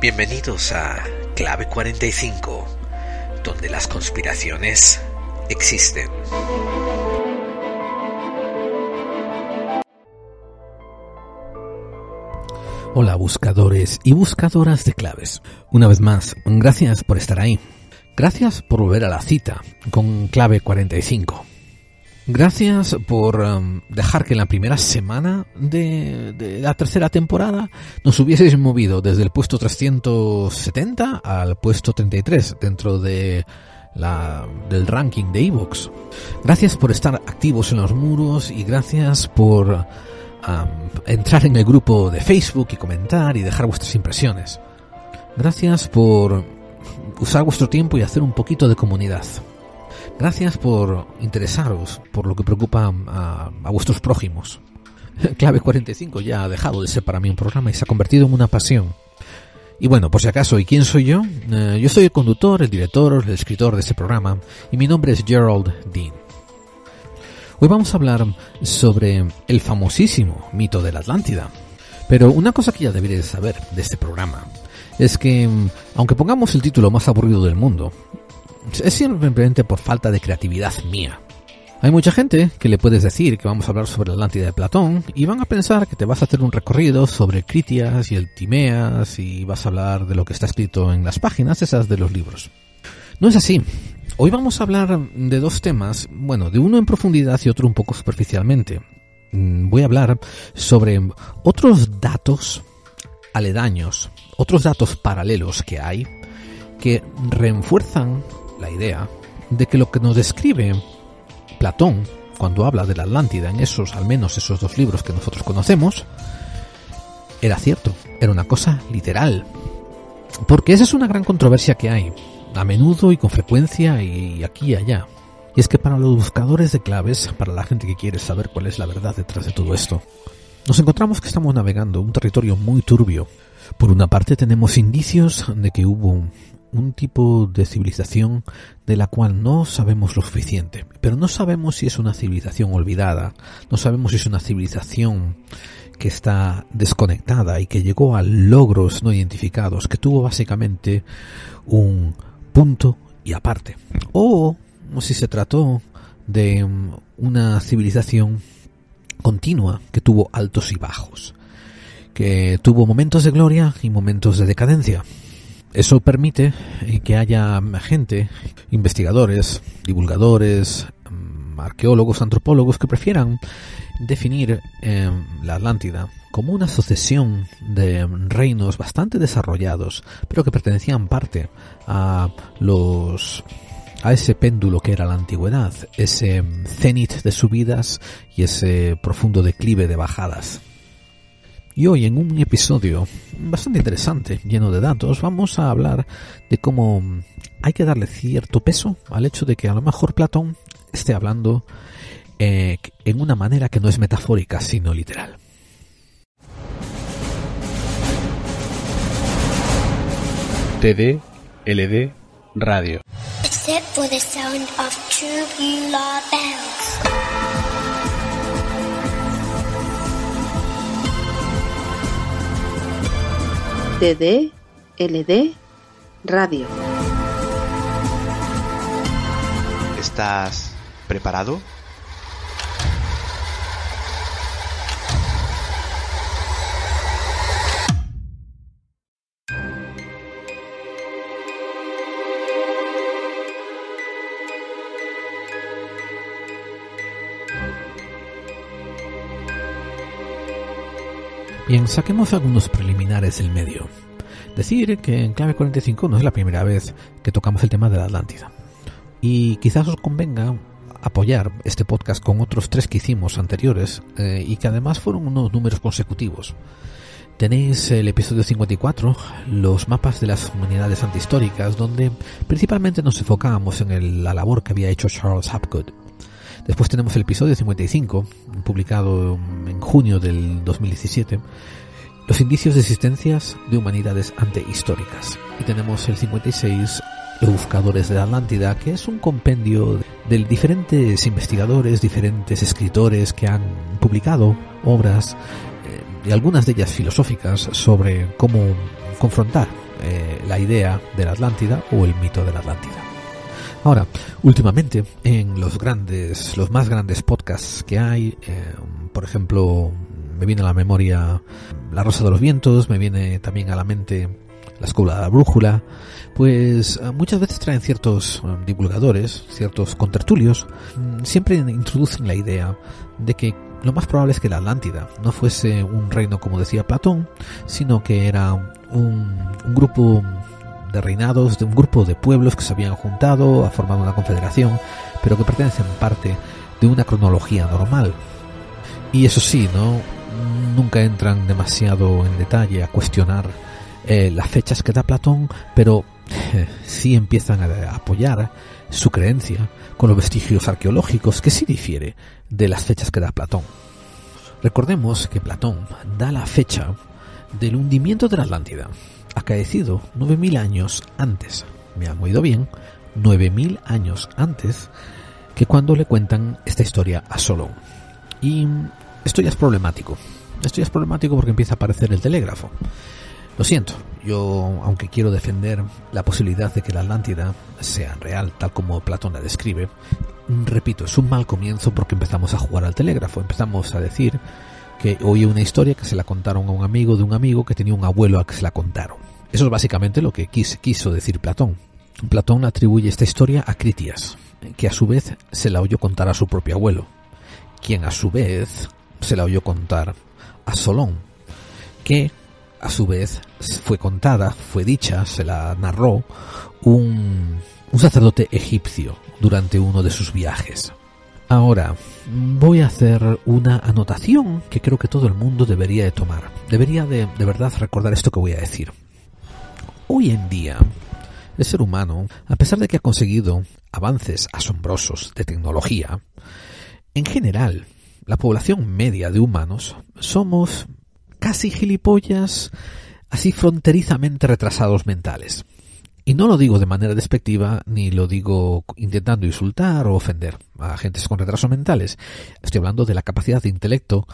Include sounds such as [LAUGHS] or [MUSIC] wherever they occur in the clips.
Bienvenidos a Clave 45, donde las conspiraciones existen. Hola buscadores y buscadoras de claves. Una vez más, gracias por estar ahí. Gracias por volver a la cita con Clave 45. Gracias por um, dejar que en la primera semana de, la tercera temporada nos hubieseis movido desde el puesto 370 al puesto 33 dentro de la, del ranking de Evox. Gracias por estar activos en los muros y gracias por um, entrar en el grupo de Facebook y comentar y dejar vuestras impresiones. Gracias por usar vuestro tiempo y hacer un poquito de comunidad. Gracias por interesaros por lo que preocupa a, vuestros prójimos. [LAUGHS] Clave 45 ya ha dejado de ser para mí un programa y se ha convertido en una pasión. Y bueno, por si acaso, ¿y quién soy yo? Eh, yo soy el conductor, el director, el escritor de este programa y mi nombre es Gerald Dean. Hoy vamos a hablar sobre el famosísimo mito de la Atlántida. Pero una cosa que ya deberéis saber de este programa es que, mm, aunque pongamos el título más aburrido del mundo, es simplemente por falta de creatividad mía. Hay mucha gente que le puedes decir que vamos a hablar sobre la Atlántida de Platón y van a pensar que te vas a hacer un recorrido sobre Critias y el Timeas y vas a hablar de lo que está escrito en las páginas esas de los libros. No es así. Hoy vamos a hablar de dos temas, bueno, de uno en profundidad y otro un poco superficialmente. Mm, voy a hablar sobre otros datos aledaños, otros datos paralelos que hay que refuerzan la idea de que lo que nos describe Platón cuando habla de la Atlántida en esos, al menos esos dos libros que nosotros conocemos, era cierto, era una cosa literal. Porque esa es una gran controversia que hay, a menudo y con frecuencia y aquí y allá. Y es que para los buscadores de claves, para la gente que quiere saber cuál es la verdad detrás de todo esto, nos encontramos que estamos navegando un territorio muy turbio. Por una parte tenemos indicios de que hubo un un tipo de civilización de la cual no sabemos lo suficiente. Pero no sabemos si es una civilización olvidada, no sabemos si es una civilización que está desconectada y que llegó a logros no identificados, que tuvo básicamente un punto y aparte. O si se trató de mm, una civilización continua que tuvo altos y bajos, que tuvo momentos de gloria y momentos de decadencia, eso permite eh, que haya gente, investigadores, divulgadores, mm, arqueólogos, antropólogos que prefieran definir em, la Atlántida como una sucesión de reinos bastante desarrollados, pero que pertenecían parte a los a ese péndulo que era la antigüedad, ese cenit de subidas y ese profundo declive de bajadas. Y hoy en un episodio bastante interesante, lleno de datos, vamos a hablar de cómo hay que darle cierto peso al hecho de que a lo mejor Platón esté hablando eh, en una manera que no es metafórica, sino literal. TD, LD, radio. DD LD Radio. ¿Estás preparado? Bien, saquemos algunos preliminares del medio. Decir que en clave 45 no es la primera vez que tocamos el tema de la Atlántida. Y quizás os convenga apoyar este podcast con otros tres que hicimos anteriores eh, y que además fueron unos números consecutivos. Tenéis el episodio 54, los mapas de las humanidades antihistóricas, donde principalmente nos enfocábamos en la labor que había hecho Charles Hapgood Después tenemos el episodio 55, publicado en junio del 2017, Los indicios de existencias de humanidades antehistóricas. Y tenemos el 56, buscadores de la Atlántida, que es un compendio de diferentes investigadores, diferentes escritores que han publicado obras, eh, y algunas de ellas filosóficas, sobre cómo confrontar eh, la idea de la Atlántida o el mito de la Atlántida. Ahora, últimamente, en los grandes, los más grandes podcasts que hay, eh, por ejemplo, me viene a la memoria La Rosa de los Vientos, me viene también a la mente La Escuela de la Brújula, pues eh, muchas veces traen ciertos eh, divulgadores, ciertos contertulios, mm, siempre introducen la idea de que lo más probable es que la Atlántida no fuese un reino como decía Platón, sino que era un, un grupo de reinados de un grupo de pueblos que se habían juntado, ha formado una confederación, pero que pertenecen parte de una cronología normal. Y eso sí, ¿no? Nunca entran demasiado en detalle a cuestionar eh, las fechas que da Platón, pero eh, sí empiezan a apoyar su creencia con los vestigios arqueológicos que sí difiere de las fechas que da Platón. Recordemos que Platón da la fecha del hundimiento de la Atlántida, nueve 9.000 años antes, me han oído bien, 9.000 años antes que cuando le cuentan esta historia a Solón. Y esto ya es problemático. Esto ya es problemático porque empieza a aparecer el telégrafo. Lo siento, yo, aunque quiero defender la posibilidad de que la Atlántida sea real, tal como Platón la describe, repito, es un mal comienzo porque empezamos a jugar al telégrafo, empezamos a decir que oí una historia que se la contaron a un amigo de un amigo que tenía un abuelo a que se la contaron. Eso es básicamente lo que quiso decir Platón. Platón atribuye esta historia a Critias, que a su vez se la oyó contar a su propio abuelo, quien a su vez se la oyó contar a Solón, que a su vez fue contada, fue dicha, se la narró un sacerdote egipcio durante uno de sus viajes. Ahora, voy a hacer una anotación que creo que todo el mundo debería de tomar. Debería de, de verdad recordar esto que voy a decir. Hoy en día, el ser humano, a pesar de que ha conseguido avances asombrosos de tecnología, en general, la población media de humanos somos casi gilipollas, así fronterizamente retrasados mentales. Y no lo digo de manera despectiva, ni lo digo intentando insultar o ofender a gentes con retrasos mentales. Estoy hablando de la capacidad de intelecto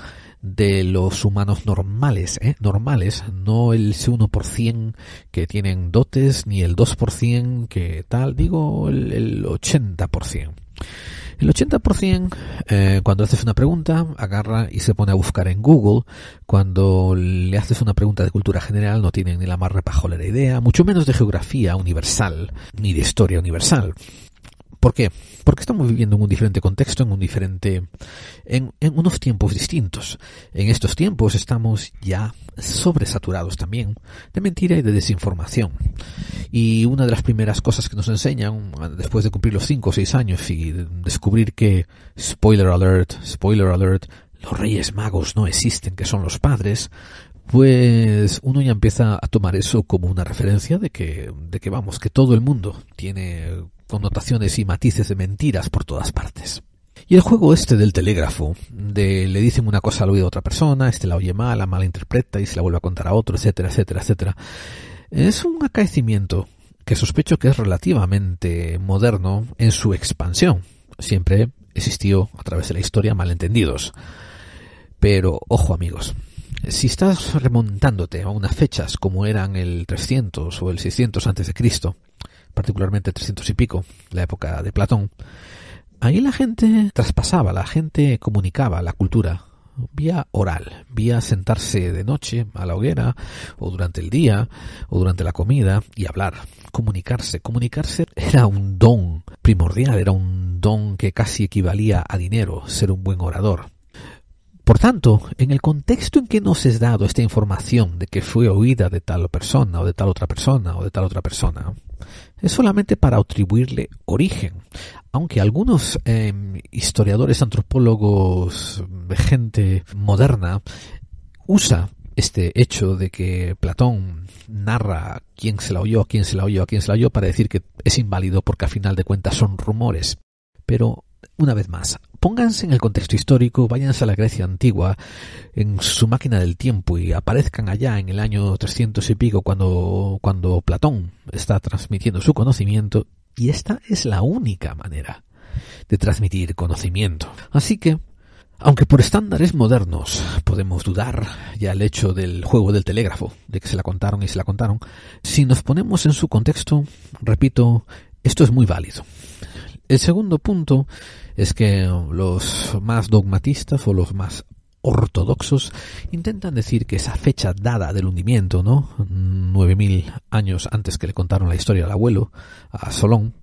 de los humanos normales, ¿eh? normales, no el 1% que tienen dotes, ni el 2% que tal, digo el, el 80%. El 80% eh, cuando haces una pregunta agarra y se pone a buscar en Google. Cuando le haces una pregunta de cultura general no tienen ni la más repajolera idea, mucho menos de geografía universal ni de historia universal. ¿Por qué? Porque estamos viviendo en un diferente contexto, en un diferente, en, unos tiempos distintos. En estos tiempos estamos ya sobresaturados también de mentira y de desinformación. Y una de las primeras cosas que nos enseñan después de cumplir los 5 o 6 años y descubrir que, spoiler alert, spoiler alert, los reyes magos no existen, que son los padres, pues uno ya empieza a tomar eso como una referencia de que, de que vamos, que todo el mundo tiene connotaciones y matices de mentiras por todas partes. Y el juego este del telégrafo, de le dicen una cosa al oído a otra persona, este la oye mal, la malinterpreta y se la vuelve a contar a otro, etcétera, etcétera, etcétera, es un acaecimiento que sospecho que es relativamente moderno en su expansión. Siempre existió a través de la historia malentendidos. Pero, ojo amigos, si estás remontándote a unas fechas como eran el 300 o el 600 antes de Cristo, particularmente 300 y pico, la época de Platón, ahí la gente traspasaba, la gente comunicaba la cultura vía oral, vía sentarse de noche a la hoguera o durante el día o durante la comida y hablar, comunicarse. Comunicarse era un don primordial, era un don que casi equivalía a dinero, ser un buen orador. Por tanto, en el contexto en que nos es dado esta información de que fue oída de tal persona o de tal otra persona o de tal otra persona, es solamente para atribuirle origen, aunque algunos em, historiadores, antropólogos, gente moderna, usa este hecho de que Platón narra quién se la oyó, a quién se la oyó, a quién se la oyó, para decir que es inválido porque a final de cuentas son rumores. Pero una vez más, pónganse en el contexto histórico, váyanse a la Grecia antigua, en su máquina del tiempo y aparezcan allá en el año 300 y pico cuando, cuando Platón está transmitiendo su conocimiento y esta es la única manera de transmitir conocimiento. Así que, aunque por estándares modernos podemos dudar ya el hecho del juego del telégrafo, de que se la contaron y se la contaron, si nos ponemos en su contexto, repito, esto es muy válido. El segundo punto es que los más dogmatistas o los más ortodoxos intentan decir que esa fecha dada del hundimiento, ¿no? 9000 años antes que le contaron la historia al abuelo, a Solón,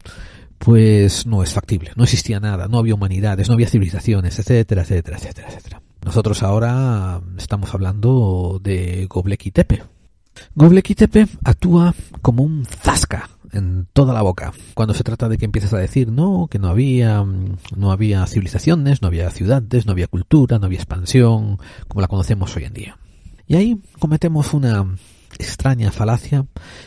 pues no es factible, no existía nada, no había humanidades, no había civilizaciones, etcétera, etcétera, etcétera, etcétera. Nosotros ahora estamos hablando de Göbekli Tepe. Göbekli Tepe actúa como un zasca en toda la boca. Cuando se trata de que empiezas a decir, no, que no había, no había civilizaciones, no había ciudades, no había cultura, no había expansión, como la conocemos hoy en día. Y ahí cometemos una extraña falacia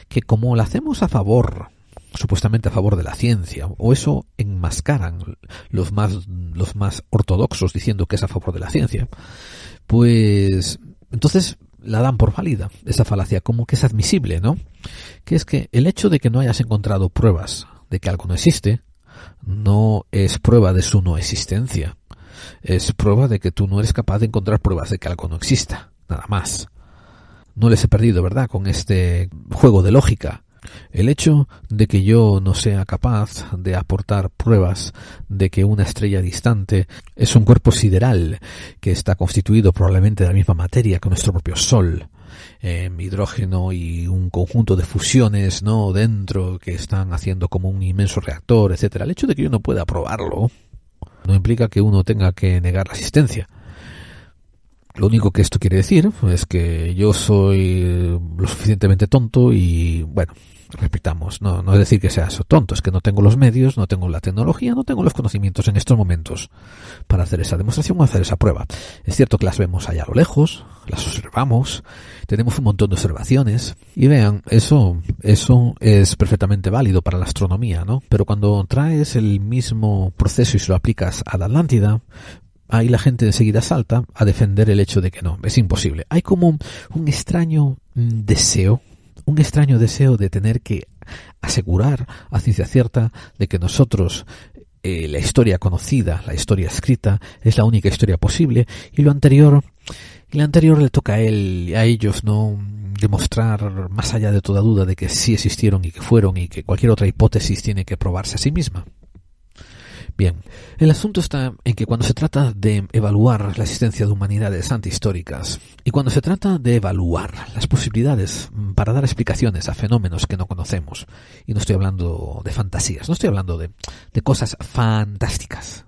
que como la hacemos a favor supuestamente a favor de la ciencia, o eso enmascaran los más, los más ortodoxos diciendo que es a favor de la ciencia, pues entonces la dan por válida, esa falacia, como que es admisible, ¿no? Que es que el hecho de que no hayas encontrado pruebas de que algo no existe, no es prueba de su no existencia. Es prueba de que tú no eres capaz de encontrar pruebas de que algo no exista, nada más. No les he perdido, ¿verdad? Con este juego de lógica. El hecho de que yo no sea capaz de aportar pruebas de que una estrella distante es un cuerpo sideral que está constituido probablemente de la misma materia que nuestro propio Sol, en em, hidrógeno y un conjunto de fusiones no dentro que están haciendo como un inmenso reactor, etcétera. El hecho de que yo no pueda probarlo no implica que uno tenga que negar la existencia lo único que esto quiere decir pues, es que yo soy lo suficientemente tonto y, bueno, repitamos, no, es decir que seas tonto, es que no tengo los medios, no tengo la tecnología, no tengo los conocimientos en estos momentos para hacer esa demostración o hacer esa prueba. Es cierto que las vemos allá a lo lejos, las observamos, tenemos un montón de observaciones y vean, eso, eso es perfectamente válido para la astronomía, ¿no? Pero cuando traes el mismo proceso y se lo aplicas a la Atlántida, ahí la gente enseguida salta a defender el hecho de que no, es imposible. Hay como un, extraño mm, deseo, un extraño deseo de tener que asegurar a ciencia cierta de que nosotros eh, la historia conocida, la historia escrita, es la única historia posible y lo anterior, lo anterior le toca a él, a ellos, no demostrar más allá de toda duda de que sí existieron y que fueron y que cualquier otra hipótesis tiene que probarse a sí misma. Bien, el asunto está en que cuando se trata de evaluar la existencia de humanidades antihistóricas y cuando se trata de evaluar las posibilidades mm, para dar explicaciones a fenómenos que no conocemos, y no estoy hablando de fantasías, no estoy hablando de, cosas fantásticas,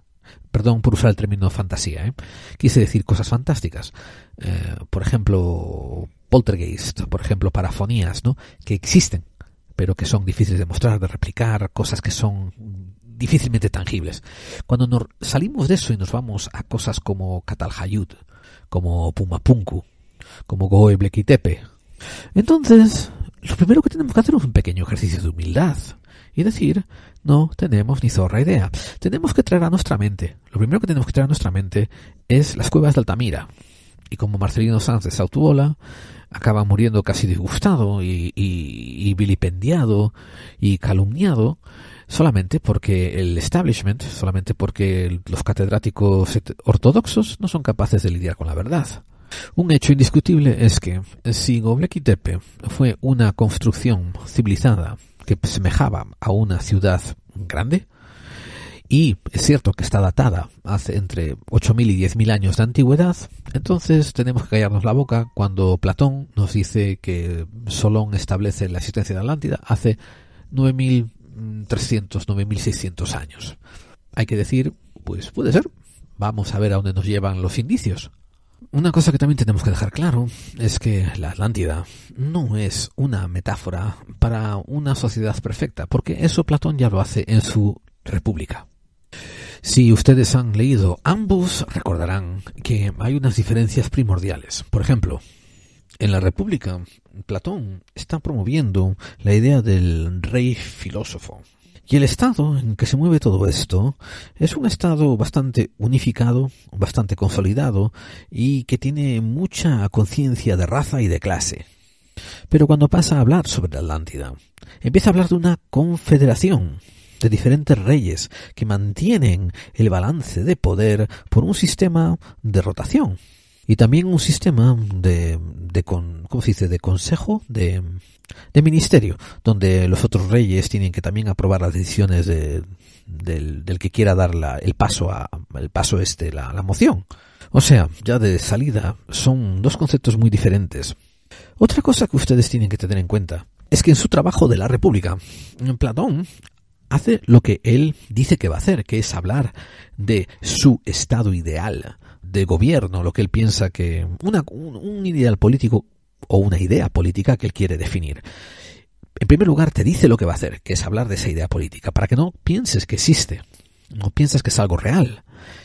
perdón por usar el término fantasía, ¿eh? quise decir cosas fantásticas. Eh, por ejemplo, poltergeist, por ejemplo, parafonías, ¿no? Que existen, pero que son difíciles de mostrar, de replicar, cosas que son difícilmente tangibles. Cuando nos salimos de eso y nos vamos a cosas como Catalhayud, como Pumapunku, como Goeblequitepe, entonces lo primero que tenemos que hacer es un pequeño ejercicio de humildad y decir, no tenemos ni zorra idea. Tenemos que traer a nuestra mente, lo primero que tenemos que traer a nuestra mente es las cuevas de Altamira. Y como Marcelino Sanz de Sautuola, acaba muriendo casi disgustado y, y, vilipendiado y calumniado, solamente porque el establishment, solamente porque los catedráticos ortodoxos no son capaces de lidiar con la verdad. Un hecho indiscutible es que si Göbekli Tepe fue una construcción civilizada que semejaba a una ciudad grande, y es cierto que está datada hace entre 8.000 y 10.000 años de antigüedad, entonces tenemos que callarnos la boca cuando Platón nos dice que Solón establece la existencia de Atlántida hace 9.000 300, mm, 9600 años. Hay que decir, pues puede ser. Vamos a ver a dónde nos llevan los indicios. Una cosa que también tenemos que dejar claro es que la Atlántida no es una metáfora para una sociedad perfecta, porque eso Platón ya lo hace en su República. Si ustedes han leído ambos, recordarán que hay unas diferencias primordiales. Por ejemplo, en la República Platón está promoviendo la idea del rey filósofo. Y el estado en que se mueve todo esto es un estado bastante unificado, bastante consolidado y que tiene mucha conciencia de raza y de clase. Pero cuando pasa a hablar sobre la Atlántida, empieza a hablar de una confederación de diferentes reyes que mantienen el balance de poder por un sistema de rotación, y también un sistema de, de consejo de, ministerio donde los otros reyes tienen que también aprobar las decisiones del, que quiera dar el paso a el paso este la, la moción o sea ya de salida son dos conceptos muy diferentes otra cosa que ustedes tienen que tener en cuenta es que en su trabajo de la República, Platón hace lo que él dice que va a hacer, que es hablar de su estado ideal, de gobierno, lo que él piensa que una, un, ideal político o una idea política que él quiere definir. En primer lugar, te dice lo que va a hacer, que es hablar de esa idea política, para que no pienses que existe, no pienses que es algo real.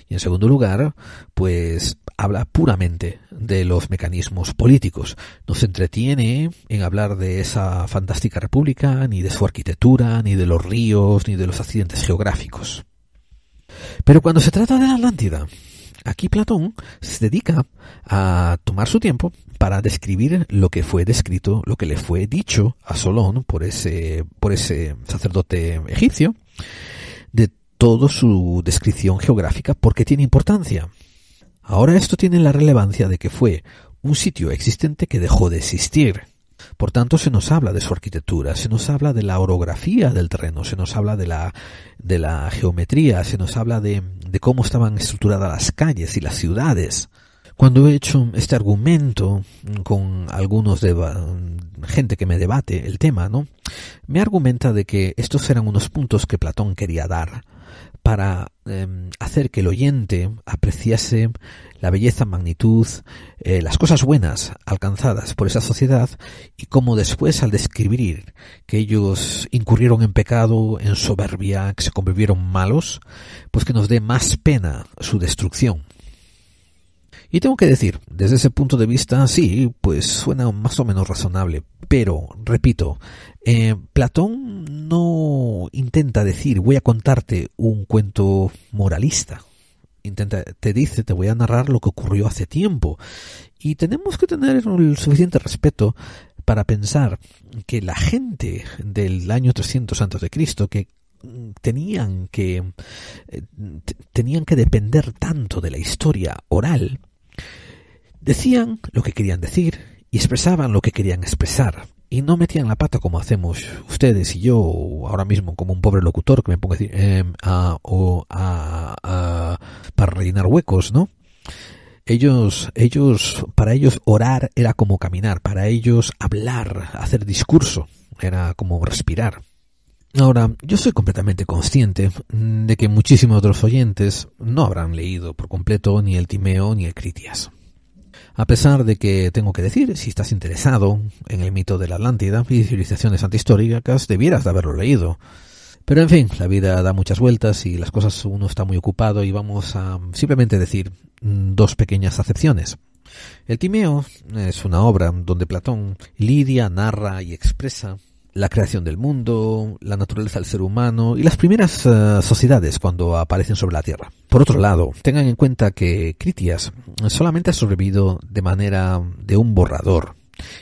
Y en segundo lugar, pues habla puramente de los mecanismos políticos. No se entretiene en hablar de esa fantástica república, ni de su arquitectura, ni de los ríos, ni de los accidentes geográficos. Pero cuando se trata de la Atlántida, Aquí Platón se dedica a tomar su tiempo para describir lo que fue descrito, lo que le fue dicho a Solón por ese, por ese sacerdote egipcio, de toda su descripción geográfica, porque tiene importancia. Ahora esto tiene la relevancia de que fue un sitio existente que dejó de existir, por tanto, se nos habla de su arquitectura, se nos habla de la orografía del terreno, se nos habla de la, geometría, se nos habla de, cómo estaban estructuradas las calles y las ciudades. Cuando he hecho este argumento con algunos de gente que me debate el tema, ¿no? Me argumenta de que estos eran unos puntos que Platón quería dar para em, hacer que el oyente apreciase la belleza, magnitud, eh, las cosas buenas alcanzadas por esa sociedad y cómo después al describir que ellos incurrieron en pecado, en soberbia, que se convivieron malos, pues que nos dé más pena su destrucción. Y tengo que decir, desde ese punto de vista, sí, pues suena más o menos razonable, pero, repito, eh, Platón no intenta decir voy a contarte un cuento moralista. Intenta, te dice, te voy a narrar lo que ocurrió hace tiempo. Y tenemos que tener el suficiente respeto para pensar que la gente del año 300 antes de Cristo que mm, tenían que eh, tenían que depender tanto de la historia oral Decían lo que querían decir y expresaban lo que querían expresar. Y no metían la pata como hacemos ustedes y yo ahora mismo como un pobre locutor que me pongo a decir em, o para rellenar huecos, ¿no? Ellos, ellos, para ellos orar era como caminar, para ellos hablar, hacer discurso, era como respirar. Ahora, yo soy completamente consciente de que muchísimos otros oyentes no habrán leído por completo ni el Timeo ni el Critias. A pesar de que tengo que decir, si estás interesado en el mito de la Atlántida y civilizaciones antihistóricas, debieras de haberlo leído. Pero en fin, la vida da muchas vueltas y las cosas uno está muy ocupado y vamos a simplemente decir mm, dos pequeñas acepciones. El Timeo es una obra donde Platón lidia, narra y expresa la creación del mundo, la naturaleza del ser humano y las primeras eh, sociedades cuando aparecen sobre la Tierra. Por otro lado, tengan en cuenta que Critias solamente ha sobrevivido de manera de un borrador.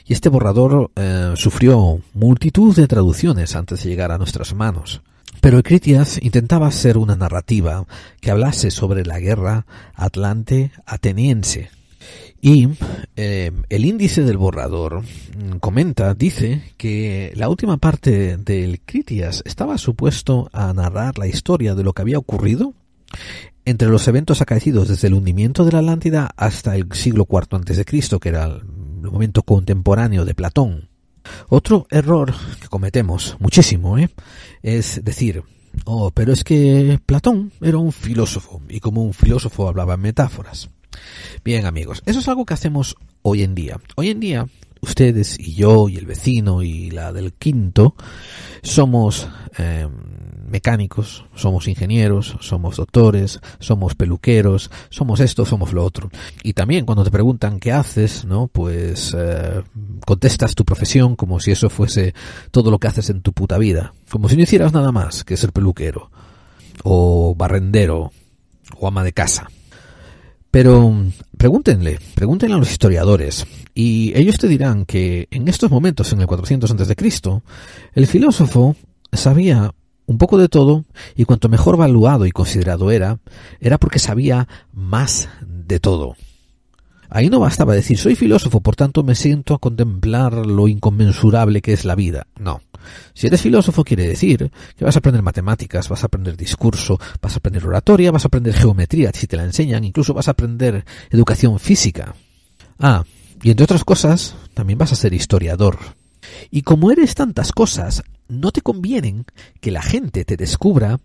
Y este borrador eh, sufrió multitud de traducciones antes de llegar a nuestras manos. Pero Critias intentaba hacer una narrativa que hablase sobre la guerra atlante-ateniense, y eh, el índice del borrador mm, comenta, dice que la última parte del Critias estaba supuesto a narrar la historia de lo que había ocurrido entre los eventos acaecidos desde el hundimiento de la Atlántida hasta el siglo IV a.C., que era el momento contemporáneo de Platón. Otro error que cometemos muchísimo ¿eh? es decir, oh, pero es que Platón era un filósofo y como un filósofo hablaba en metáforas. Bien amigos, eso es algo que hacemos hoy en día. Hoy en día ustedes y yo y el vecino y la del quinto somos eh, mecánicos, somos ingenieros, somos doctores, somos peluqueros, somos esto, somos lo otro. Y también cuando te preguntan qué haces, ¿no? Pues eh, contestas tu profesión como si eso fuese todo lo que haces en tu puta vida, como si no hicieras nada más que ser peluquero o barrendero o ama de casa pero pregúntenle, pregúntenle a los historiadores, y ellos te dirán que en estos momentos, en el 400 Cristo, el filósofo sabía un poco de todo y cuanto mejor valuado y considerado era, era porque sabía más de todo. Ahí no bastaba decir soy filósofo, por tanto me siento a contemplar lo inconmensurable que es la vida. No. Si eres filósofo quiere decir que vas a aprender matemáticas, vas a aprender discurso, vas a aprender oratoria, vas a aprender geometría, si te la enseñan, incluso vas a aprender educación física. Ah, y entre otras cosas, también vas a ser historiador. Y como eres tantas cosas, no te convienen que la gente te descubra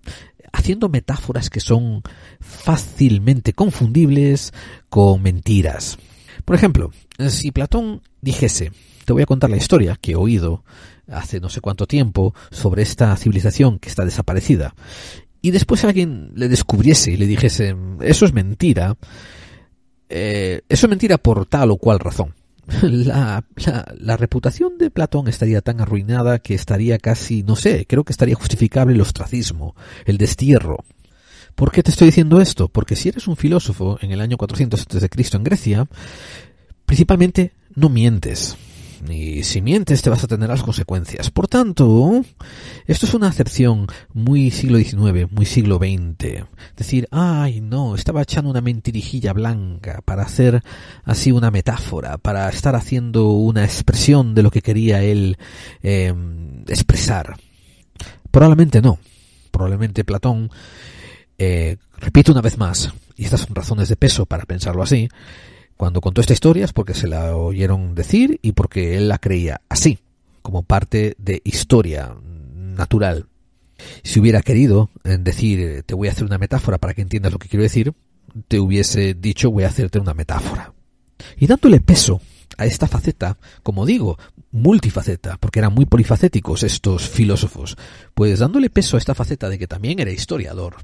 haciendo metáforas que son fácilmente confundibles con mentiras. Por ejemplo, si Platón dijese, te voy a contar la historia que he oído hace no sé cuánto tiempo sobre esta civilización que está desaparecida, y después alguien le descubriese y le dijese, eso es mentira, eh, eso es mentira por tal o cual razón. [LAUGHS] la, reputación de Platón estaría tan arruinada que estaría casi, no sé, creo que estaría justificable el ostracismo, el destierro. ¿Por qué te estoy diciendo esto? Porque si eres un filósofo en el año 400 a.C. en Grecia, principalmente no mientes y si mientes te vas a tener las consecuencias. Por tanto, esto es una acepción muy siglo XIX, muy siglo XX. Decir, ay, no, estaba echando una mentirijilla blanca para hacer así una metáfora, para estar haciendo una expresión de lo que quería él em, expresar. Probablemente no. Probablemente Platón, eh, repito una vez más, y estas son razones de peso para pensarlo así, cuando contó esta historia es porque se la oyeron decir y porque él la creía así, como parte de historia natural. Si hubiera querido eh, decir, eh, te voy a hacer una metáfora para que entiendas lo que quiero decir, te hubiese dicho, voy a hacerte una metáfora. Y dándole peso a esta faceta, como digo, multifaceta, porque eran muy polifacéticos estos filósofos, pues dándole peso a esta faceta de que también era historiador.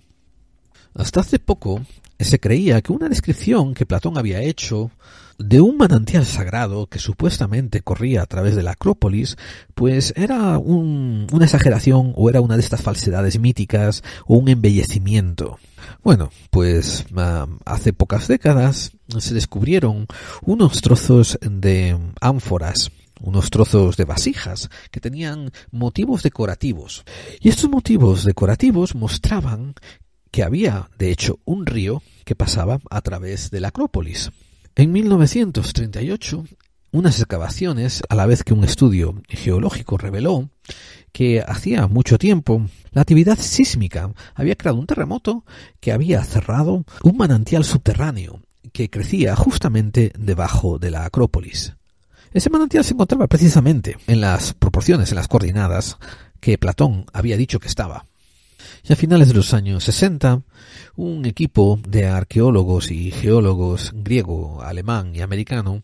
Hasta hace poco se creía que una descripción que Platón había hecho de un manantial sagrado que supuestamente corría a través de la Acrópolis, pues era una exageración o era una de estas falsedades míticas o un embellecimiento. Bueno, pues ah, hace pocas décadas se descubrieron unos trozos de ánforas unos trozos de vasijas que tenían motivos decorativos. Y estos motivos decorativos mostraban que había, de hecho, un río que pasaba a través de la Acrópolis. En 1938, unas excavaciones, a la vez que un estudio geológico reveló que hacía mucho tiempo la actividad sísmica había creado un terremoto que había cerrado un manantial subterráneo que crecía justamente debajo de la Acrópolis. Ese manantial se encontraba precisamente en las proporciones, en las coordenadas que Platón había dicho que estaba. Y a finales de los años 60, un equipo de arqueólogos y geólogos griego, alemán y americano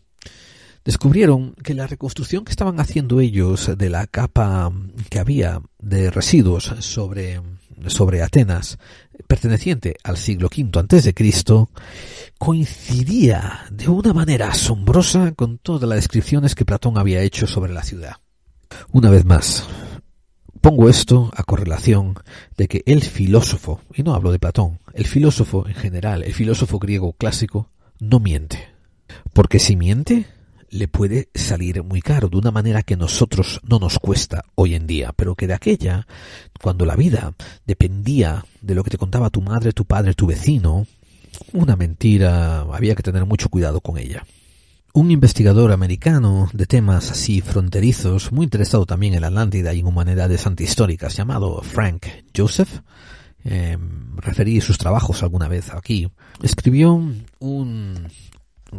descubrieron que la reconstrucción que estaban haciendo ellos de la capa que había de residuos sobre, sobre Atenas, perteneciente al siglo V a.C., coincidía de una manera asombrosa con todas las descripciones que Platón había hecho sobre la ciudad. Una vez más, Pongo esto a correlación de que el filósofo, y no hablo de Platón, el filósofo en general, el filósofo griego clásico, no miente. Porque si miente, le puede salir muy caro, de una manera que nosotros no nos cuesta hoy en día, pero que de aquella, cuando la vida dependía de lo que te contaba tu madre, tu padre, tu vecino, una mentira había que tener mucho cuidado con ella un investigador americano de temas así fronterizos, muy interesado también en la Atlántida y en humanidades antihistóricas, llamado Frank Joseph, em, referí sus trabajos alguna vez aquí, escribió un,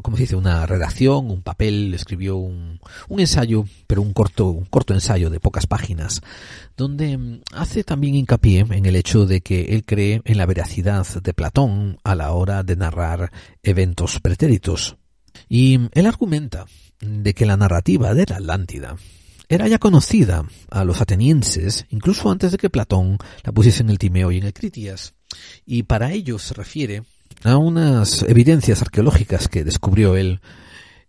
¿cómo se dice? Una redacción, un papel, escribió un, ensayo, pero un corto, un corto ensayo de pocas páginas, donde em, hace también hincapié en el hecho de que él cree en la veracidad de Platón a la hora de narrar eventos pretéritos. Y él argumenta de que la narrativa de la Atlántida era ya conocida a los atenienses incluso antes de que Platón la pusiese en el Timeo y en el Critias. Y para ello se refiere a unas evidencias arqueológicas que descubrió él.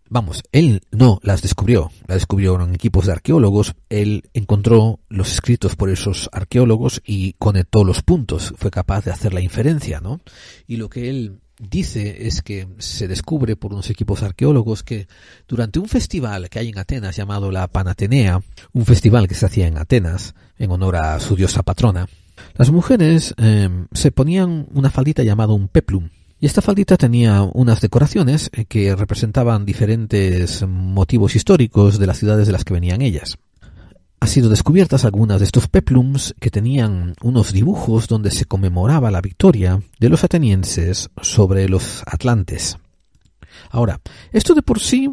Vamos, él no las descubrió, las descubrieron equipos de arqueólogos, él encontró los escritos por esos arqueólogos y conectó los puntos, fue capaz de hacer la inferencia, ¿no? Y lo que él dice es que se descubre por unos equipos arqueólogos que durante un festival que hay en Atenas llamado la Panatenea, un festival que se hacía en Atenas en honor a su diosa patrona, las mujeres eh, se ponían una faldita llamada un peplum. Y esta faldita tenía unas decoraciones eh, que representaban diferentes motivos históricos de las ciudades de las que venían ellas. Ha sido descubiertas algunas de estos peplums que tenían unos dibujos donde se conmemoraba la victoria de los atenienses sobre los atlantes. Ahora, esto de por sí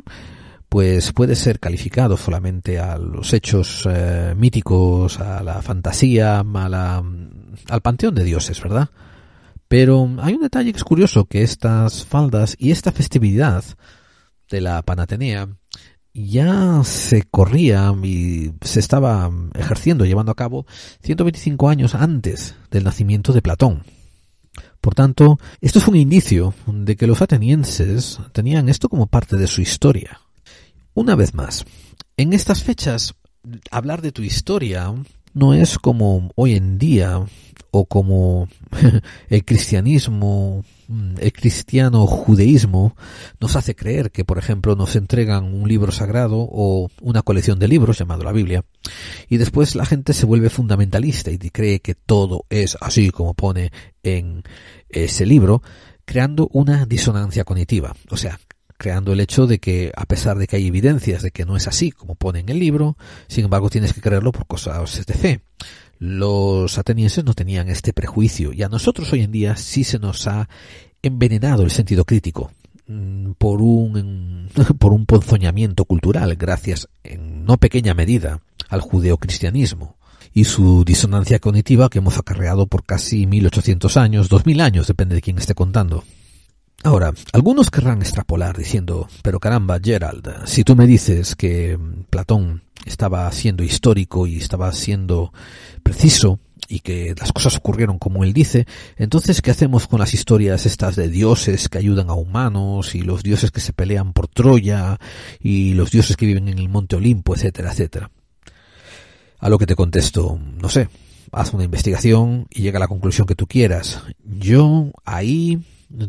pues puede ser calificado solamente a los hechos eh, míticos, a la fantasía, al panteón de dioses, ¿verdad? Pero hay un detalle que es curioso, que estas faldas y esta festividad de la Panatenea ya se corría y se estaba ejerciendo, llevando a cabo 125 años antes del nacimiento de Platón. Por tanto, esto es un indicio de que los atenienses tenían esto como parte de su historia. Una vez más, en estas fechas, hablar de tu historia no es como hoy en día o como [LAUGHS] el cristianismo, mm, el cristiano judaísmo nos hace creer que, por ejemplo, nos entregan un libro sagrado o una colección de libros llamado la Biblia y después la gente se vuelve fundamentalista y cree que todo es así como pone en ese libro, creando una disonancia cognitiva. O sea, creando el hecho de que, a pesar de que hay evidencias de que no es así, como pone en el libro, sin embargo tienes que creerlo por cosas de fe. Los atenienses no tenían este prejuicio y a nosotros hoy en día sí se nos ha envenenado el sentido crítico mm, por un, [LAUGHS] por un ponzoñamiento cultural, gracias en no pequeña medida al judeocristianismo y su disonancia cognitiva que hemos acarreado por casi 1800 años, 2000 años, depende de quién esté contando. Ahora, algunos querrán extrapolar diciendo, pero caramba, Gerald, si tú me dices que mm, Platón estaba siendo histórico y estaba siendo preciso y que las cosas ocurrieron como él dice, entonces ¿qué hacemos con las historias estas de dioses que ayudan a humanos y los dioses que se pelean por Troya y los dioses que viven en el monte Olimpo, etcétera, etcétera? A lo que te contesto, no sé, haz una investigación y llega a la conclusión que tú quieras. Yo ahí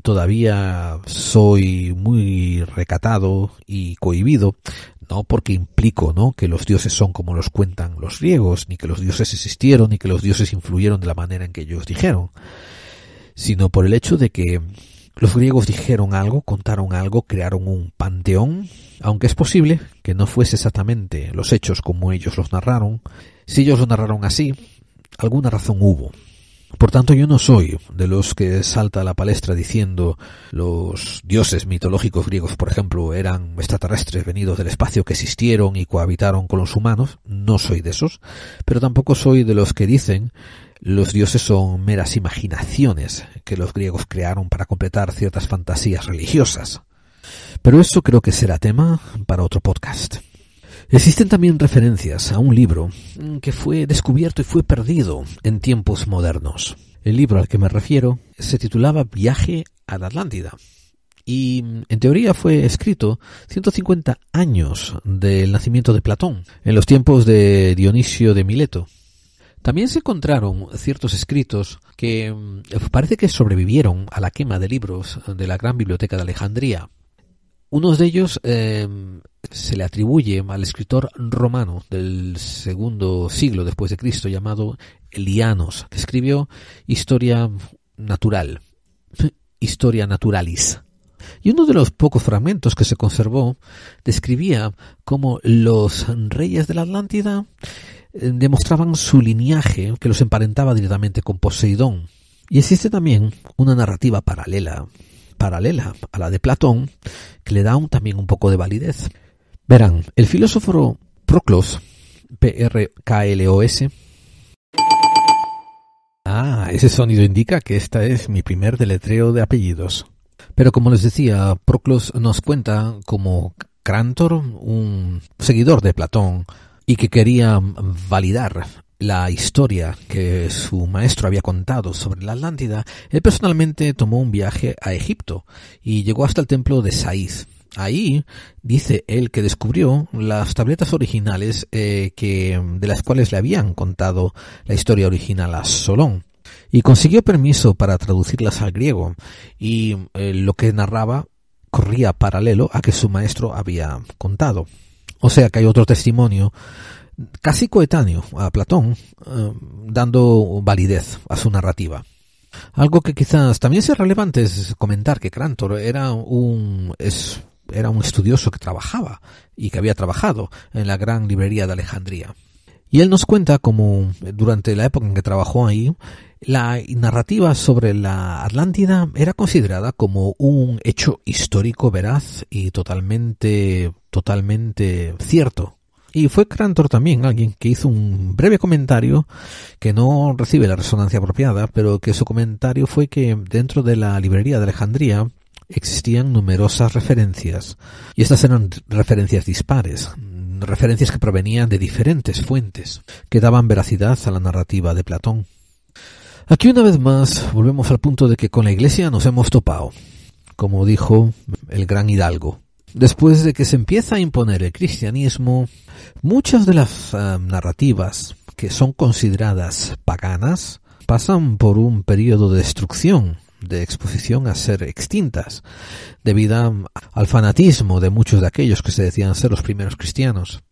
todavía soy muy recatado y cohibido, no porque implico ¿no? que los dioses son como los cuentan los griegos, ni que los dioses existieron, ni que los dioses influyeron de la manera en que ellos dijeron, sino por el hecho de que los griegos dijeron algo, contaron algo, crearon un panteón, aunque es posible que no fuese exactamente los hechos como ellos los narraron. Si ellos lo narraron así, alguna razón hubo, por tanto, yo no soy de los que salta a la palestra diciendo los dioses mitológicos griegos, por ejemplo, eran extraterrestres venidos del espacio que existieron y cohabitaron con los humanos. No soy de esos, pero tampoco soy de los que dicen los dioses son meras imaginaciones que los griegos crearon para completar ciertas fantasías religiosas. Pero eso creo que será tema para otro podcast. Existen también referencias a un libro que fue descubierto y fue perdido en tiempos modernos. El libro al que me refiero se titulaba Viaje a la Atlántida y en teoría fue escrito 150 años del nacimiento de Platón, en los tiempos de Dionisio de Mileto. También se encontraron ciertos escritos que mm, parece que sobrevivieron a la quema de libros de la Gran Biblioteca de Alejandría. Unos de ellos eh, se le atribuye al escritor romano del segundo siglo después de Cristo llamado Elianos, que escribió Historia Natural, Historia Naturalis. Y uno de los pocos fragmentos que se conservó describía cómo los reyes de la Atlántida eh, demostraban su linaje que los emparentaba directamente con Poseidón. Y existe también una narrativa paralela, paralela a la de Platón, que le da también un poco de validez. Verán, el filósofo Proclos, P-R-K-L-O-S, Ah, ese sonido indica que esta es mi primer deletreo de apellidos. Pero como les decía, Proclos nos cuenta como Crantor, un seguidor de Platón, y que quería validar la historia que su maestro había contado sobre la Atlántida, él personalmente tomó un viaje a Egipto y llegó hasta el templo de Saís. Ahí dice él que descubrió las tabletas originales eh, que, de las cuales le habían contado la historia original a Solón y consiguió permiso para traducirlas al griego y eh, lo que narraba corría paralelo a que su maestro había contado. O sea que hay otro testimonio casi coetáneo a Platón, eh, dando validez a su narrativa. Algo que quizás también sea relevante es comentar que Crántor era un es era un estudioso que trabajaba y que había trabajado en la gran librería de Alejandría. Y él nos cuenta cómo durante la época en que trabajó ahí, la narrativa sobre la Atlántida era considerada como un hecho histórico veraz y totalmente, totalmente cierto. Y fue Crantor también alguien que hizo un breve comentario que no recibe la resonancia apropiada, pero que su comentario fue que dentro de la librería de Alejandría existían numerosas referencias, y estas eran referencias dispares, referencias que provenían de diferentes fuentes, que daban veracidad a la narrativa de Platón. Aquí una vez más volvemos al punto de que con la Iglesia nos hemos topado, como dijo el gran Hidalgo. Después de que se empieza a imponer el cristianismo, muchas de las eh, narrativas que son consideradas paganas pasan por un periodo de destrucción de exposición a ser extintas, debido al fanatismo de muchos de aquellos que se decían ser los primeros cristianos.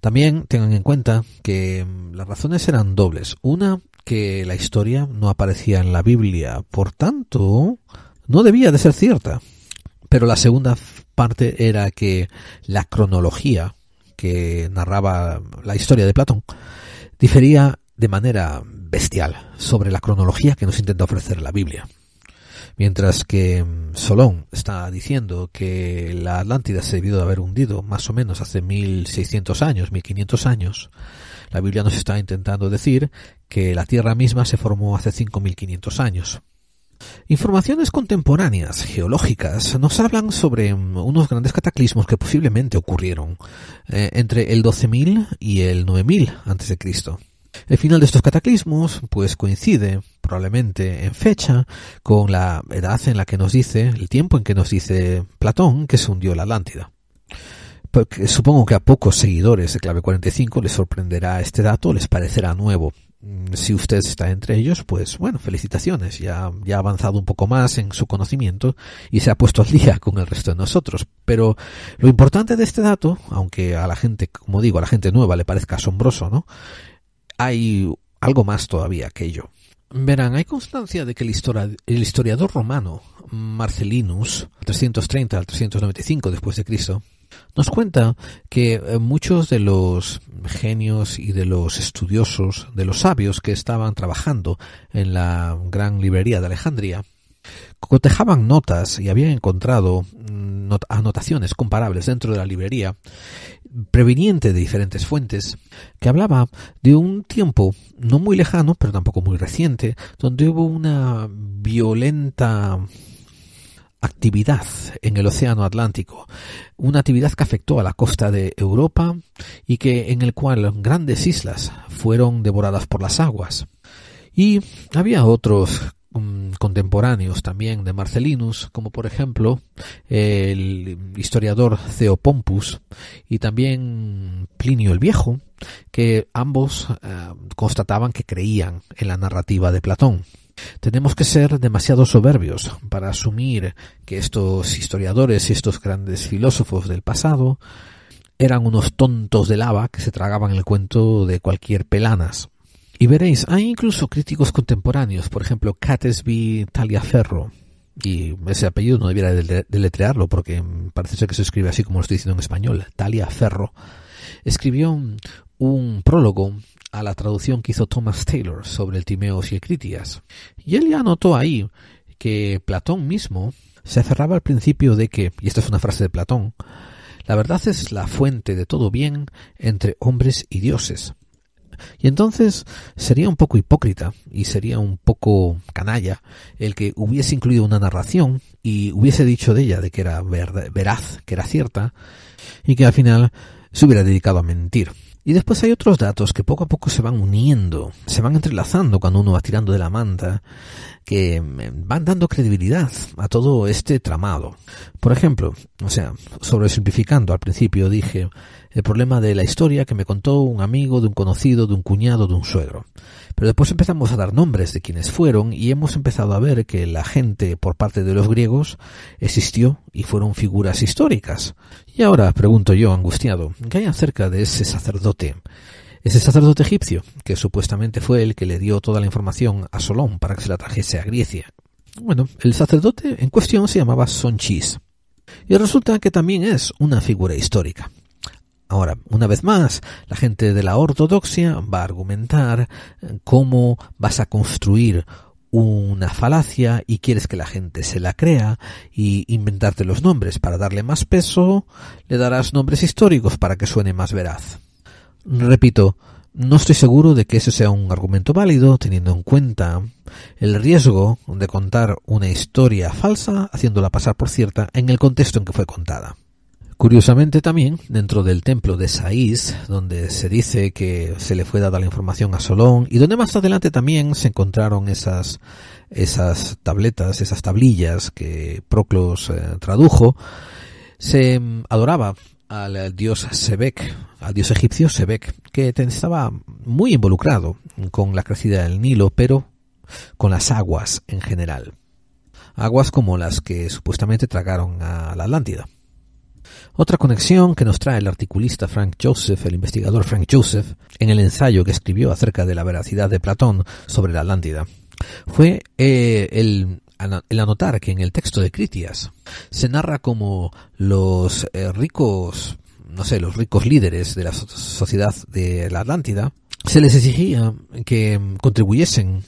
También tengan en cuenta que mm, las razones eran dobles. Una, que la historia no aparecía en la Biblia, por tanto, no debía de ser cierta. Pero la segunda parte era que la cronología que narraba la historia de Platón difería de manera sobre la cronología que nos intenta ofrecer la Biblia. Mientras que mm, Solón está diciendo que la Atlántida se debió de haber hundido más o menos hace 1600 años, 1500 años, la Biblia nos está intentando decir que la Tierra misma se formó hace 5500 años. Informaciones contemporáneas geológicas nos hablan sobre mm, unos grandes cataclismos que posiblemente ocurrieron eh, entre el 12.000 y el 9.000 Cristo. El final de estos cataclismos pues coincide probablemente en fecha con la edad en la que nos dice, el tiempo en que nos dice Platón que se hundió la Atlántida. Porque pues, supongo que a pocos seguidores de Clave 45 les sorprenderá este dato, les parecerá nuevo. Mm, si usted está entre ellos, pues bueno, felicitaciones, ya, ya ha avanzado un poco más en su conocimiento y se ha puesto al día con el resto de nosotros. Pero lo importante de este dato, aunque a la gente, como digo, a la gente nueva le parezca asombroso, ¿no? hay algo más todavía que ello. Verán, hay constancia de que el, historiador, romano Marcelinus, 330 al 395 después de Cristo, nos cuenta que eh, muchos de los genios y de los estudiosos, de los sabios que estaban trabajando en la gran librería de Alejandría, cotejaban notas y habían encontrado mm, anotaciones comparables dentro de la librería proveniente de diferentes fuentes, que hablaba de un tiempo no muy lejano, pero tampoco muy reciente, donde hubo una violenta actividad en el Océano Atlántico, una actividad que afectó a la costa de Europa y que en el cual grandes islas fueron devoradas por las aguas. Y había otros Mm, contemporáneos también de Marcelinus, como por ejemplo el historiador Theopompus y también Plinio el Viejo, que ambos eh, constataban que creían en la narrativa de Platón. Tenemos que ser demasiado soberbios para asumir que estos historiadores y estos grandes filósofos del pasado eran unos tontos de lava que se tragaban el cuento de cualquier pelanas. Y veréis, hay incluso críticos contemporáneos, por ejemplo, Catesby Taliaferro, y ese apellido no debiera deletrearlo porque parece ser que se escribe así como lo estoy diciendo en español, Taliaferro, escribió un, prólogo a la traducción que hizo Thomas Taylor sobre el timeo y el Critias. Y él ya anotó ahí que Platón mismo se aferraba al principio de que, y esta es una frase de Platón, la verdad es la fuente de todo bien entre hombres y dioses, y entonces sería un poco hipócrita y sería un poco canalla el que hubiese incluido una narración y hubiese dicho de ella de que era veraz, que era cierta y que al final se hubiera dedicado a mentir. Y después hay otros datos que poco a poco se van uniendo, se van entrelazando cuando uno va tirando de la manta, que mm, van dando credibilidad a todo este tramado. Por ejemplo, o sea, sobre simplificando al principio dije el problema de la historia que me contó un amigo, de un conocido, de un cuñado, de un suegro. Pero después empezamos a dar nombres de quienes fueron y hemos empezado a ver que la gente por parte de los griegos existió y fueron figuras históricas. Y ahora, pregunto yo, angustiado, ¿qué hay acerca de ese sacerdote? Ese sacerdote egipcio, que supuestamente fue el que le dio toda la información a Solón para que se la trajese a Grecia. Bueno, el sacerdote en cuestión se llamaba Sonchis. Y resulta que también es una figura histórica. Ahora, una vez más, la gente de la ortodoxia va a argumentar eh, cómo vas a construir una falacia y quieres que la gente se la crea y inventarte los nombres para darle más peso, le darás nombres históricos para que suene más veraz. Repito, no estoy seguro de que ese sea un argumento válido teniendo en cuenta el riesgo de contar una historia falsa haciéndola pasar por cierta en el contexto en que fue contada. Curiosamente también, dentro del templo de Saís, donde se dice que se le fue dada la información a Solón, y donde más adelante también se encontraron esas, esas tabletas, esas tablillas que Proclos eh, tradujo, se mm, adoraba al dios Sebek, al dios egipcio Sebek, que estaba muy involucrado con la crecida del Nilo, pero con las aguas en general. Aguas como las que supuestamente tragaron a la Atlántida. Otra conexión que nos trae el articulista Frank Joseph, el investigador Frank Joseph, en el ensayo que escribió acerca de la veracidad de Platón sobre la Atlántida, fue eh, el anotar que en el texto de Critias se narra como los eh, ricos, no sé, los ricos líderes de la sociedad de la Atlántida, se les exigía que contribuyesen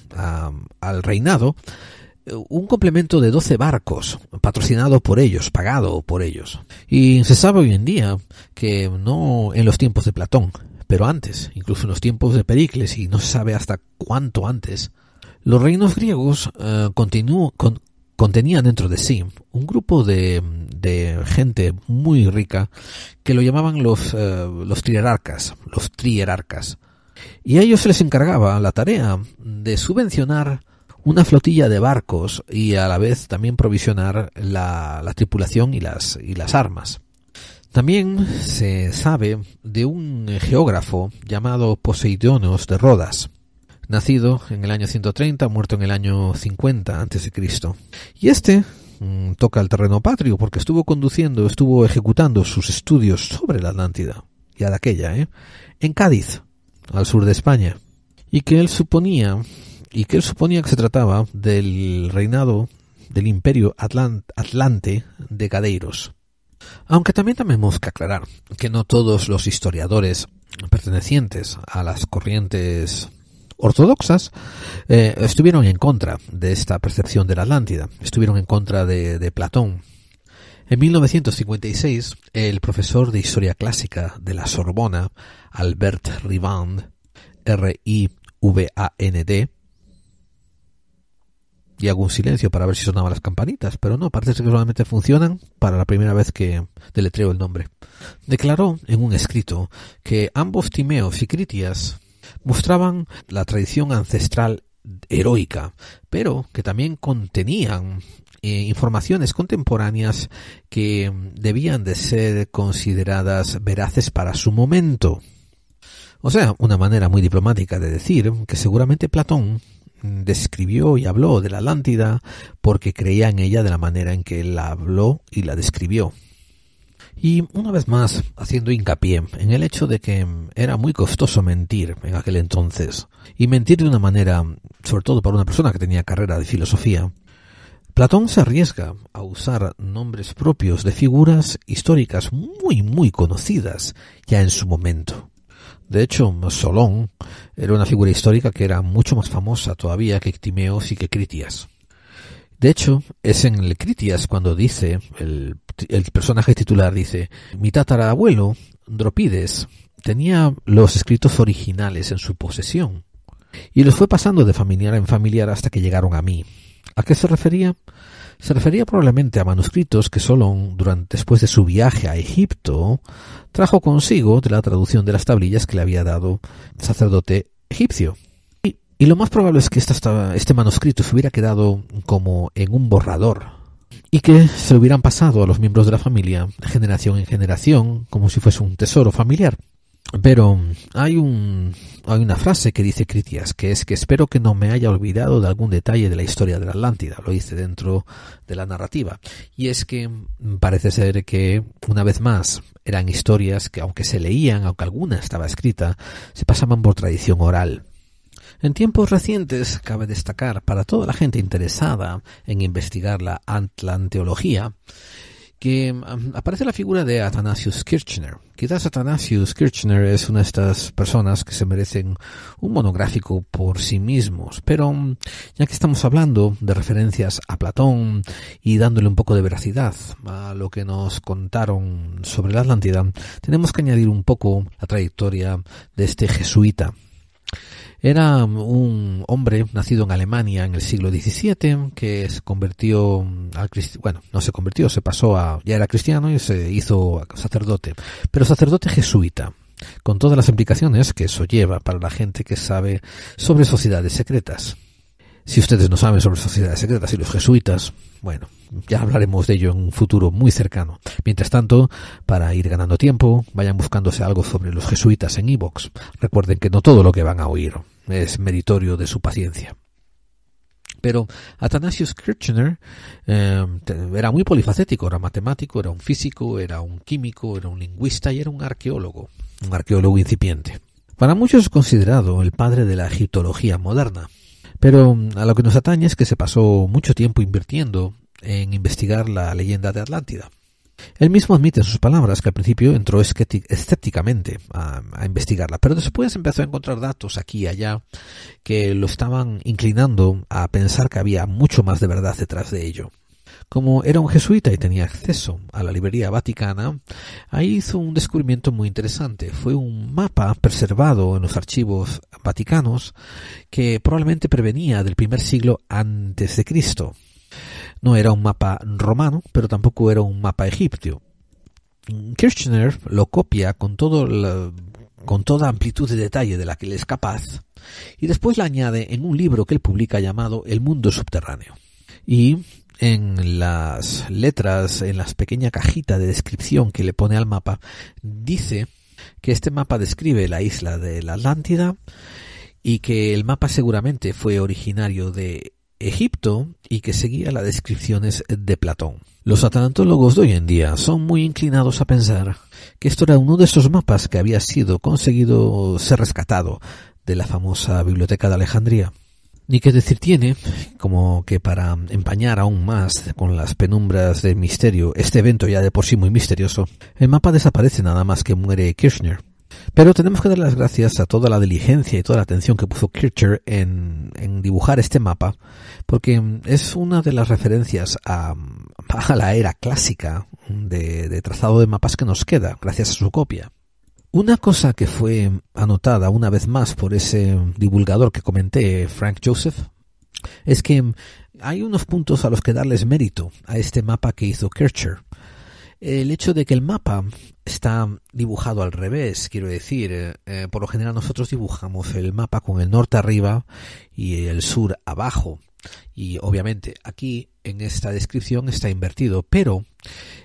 al reinado un complemento de 12 barcos, patrocinado por ellos, pagado por ellos. Y se sabe hoy en día que no en los tiempos de Platón, pero antes, incluso en los tiempos de Pericles, y no se sabe hasta cuánto antes, los reinos griegos eh, contenían dentro de sí un grupo de, gente muy rica que lo llamaban los, eh, los trierarcas, los trierarcas. Y a ellos se les encargaba la tarea de subvencionar una flotilla de barcos y a la vez también provisionar la, tripulación y las, armas. También se sabe de un geógrafo llamado Poseidonos de Rodas, nacido en el año 130, muerto en el año 50 a.C. Y este mm, toca el terreno patrio porque estuvo conduciendo, estuvo ejecutando sus estudios sobre la Atlántida, a la aquella, ¿eh? en Cádiz, al sur de España, y que él suponía y que él suponía que se trataba del reinado del imperio atlante de Cadeiros. Aunque también tenemos que aclarar que no todos los historiadores pertenecientes a las corrientes ortodoxas eh, estuvieron en contra de esta percepción de la Atlántida, estuvieron en contra de, de Platón. En 1956, el profesor de historia clásica de la Sorbona, Albert Rivand, R-I-V-A-N-D, y un silencio para ver si sonaban las campanitas, pero no, parece que solamente funcionan para la primera vez que deletreo el nombre. Declaró en un escrito que ambos Timeos y Critias mostraban la tradición ancestral heroica, pero que también contenían eh, informaciones contemporáneas que debían de ser consideradas veraces para su momento. O sea, una manera muy diplomática de decir que seguramente Platón describió y habló de la Atlántida porque creía en ella de la manera en que él la habló y la describió. Y una vez más, haciendo hincapié en el hecho de que era muy costoso mentir en aquel entonces, y mentir de una manera, sobre todo para una persona que tenía carrera de filosofía, Platón se arriesga a usar nombres propios de figuras históricas muy, muy conocidas ya en su momento. De hecho, Solón era una figura histórica que era mucho más famosa todavía que Timeos y que Critias. De hecho, es en el Critias cuando dice, el, personaje titular dice, mi tatarabuelo, Dropides, tenía los escritos originales en su posesión y los fue pasando de familiar en familiar hasta que llegaron a mí. ¿A qué se refería? Se refería probablemente a manuscritos que Solon, durante, después de su viaje a Egipto, trajo consigo de la traducción de las tablillas que le había dado el sacerdote egipcio. Y, lo más probable es que este manuscrito se hubiera quedado como en un borrador y que se hubieran pasado a los miembros de la familia generación en generación como si fuese un tesoro familiar. Pero hay, un, una frase que dice Critias, que es que espero que no me haya olvidado de algún detalle de la historia de la Atlántida, lo hice dentro de la narrativa. Y es que parece ser que, una vez más, eran historias que, aunque se leían, aunque alguna estaba escrita, se pasaban por tradición oral. En tiempos recientes, cabe destacar, para toda la gente interesada en investigar la atlanteología, que um, aparece la figura de Athanasius Kirchner. Quizás Athanasius Kirchner es una de estas personas que se merecen un monográfico por sí mismos, pero um, ya que estamos hablando de referencias a Platón y dándole un poco de veracidad a lo que nos contaron sobre la Atlántida, tenemos que añadir un poco la trayectoria de este jesuita era un hombre nacido en Alemania en el siglo XVII que se convirtió al bueno, no se convirtió, se pasó a ya era cristiano y se hizo sacerdote, pero sacerdote jesuita con todas las implicaciones que eso lleva para la gente que sabe sobre sociedades secretas. Si ustedes no saben sobre sociedades secretas y los jesuitas, bueno, ya hablaremos de ello en un futuro muy cercano. Mientras tanto, para ir ganando tiempo, vayan buscándose algo sobre los jesuitas en Evox. Recuerden que no todo lo que van a oír es meritorio de su paciencia. Pero Athanasius Kirchner em, era muy polifacético, era matemático, era un físico, era un químico, era un lingüista y era un arqueólogo, un arqueólogo incipiente. Para muchos es considerado el padre de la egiptología moderna, pero mm, a lo que nos atañe es que se pasó mucho tiempo invirtiendo en investigar la leyenda de Atlántida. Él mismo admite en sus palabras que al principio entró escépticamente a, a, investigarla, pero después empezó a encontrar datos aquí y allá que lo estaban inclinando a pensar que había mucho más de verdad detrás de ello. Como era un jesuita y tenía acceso a la librería vaticana, ahí hizo un descubrimiento muy interesante. Fue un mapa preservado en los archivos vaticanos que probablemente prevenía del primer siglo antes de Cristo. No era un mapa romano, pero tampoco era un mapa egipcio. Kirchner lo copia con todo toda amplitud de detalle de la que él es capaz, y después lo añade en un libro que él publica llamado El mundo subterráneo. Y en las letras, en la pequeña cajita de descripción que le pone al mapa, dice que este mapa describe la isla de la Atlántida y que el mapa seguramente fue originario de Egipto y que seguía las descripciones de Platón. Los atlantólogos de hoy en día son muy inclinados a pensar que esto era uno de esos mapas que había sido conseguido ser rescatado de la famosa Biblioteca de Alejandría ni que decir tiene, como que para empañar aún más con las penumbras del misterio este evento ya de por sí muy misterioso, el mapa desaparece nada más que muere Kirchner. Pero tenemos que dar las gracias a toda la diligencia y toda la atención que puso Kircher en, dibujar este mapa, porque es una de las referencias a, la era clásica de, trazado de mapas que nos queda, gracias a su copia. Una cosa que fue anotada una vez más por ese divulgador que comenté, Frank Joseph, es que hay unos puntos a los que darles mérito a este mapa que hizo Kircher. El hecho de que el mapa está dibujado al revés, quiero decir, eh, eh, por lo general nosotros dibujamos el mapa con el norte arriba y el sur abajo. Y obviamente aquí en esta descripción está invertido, pero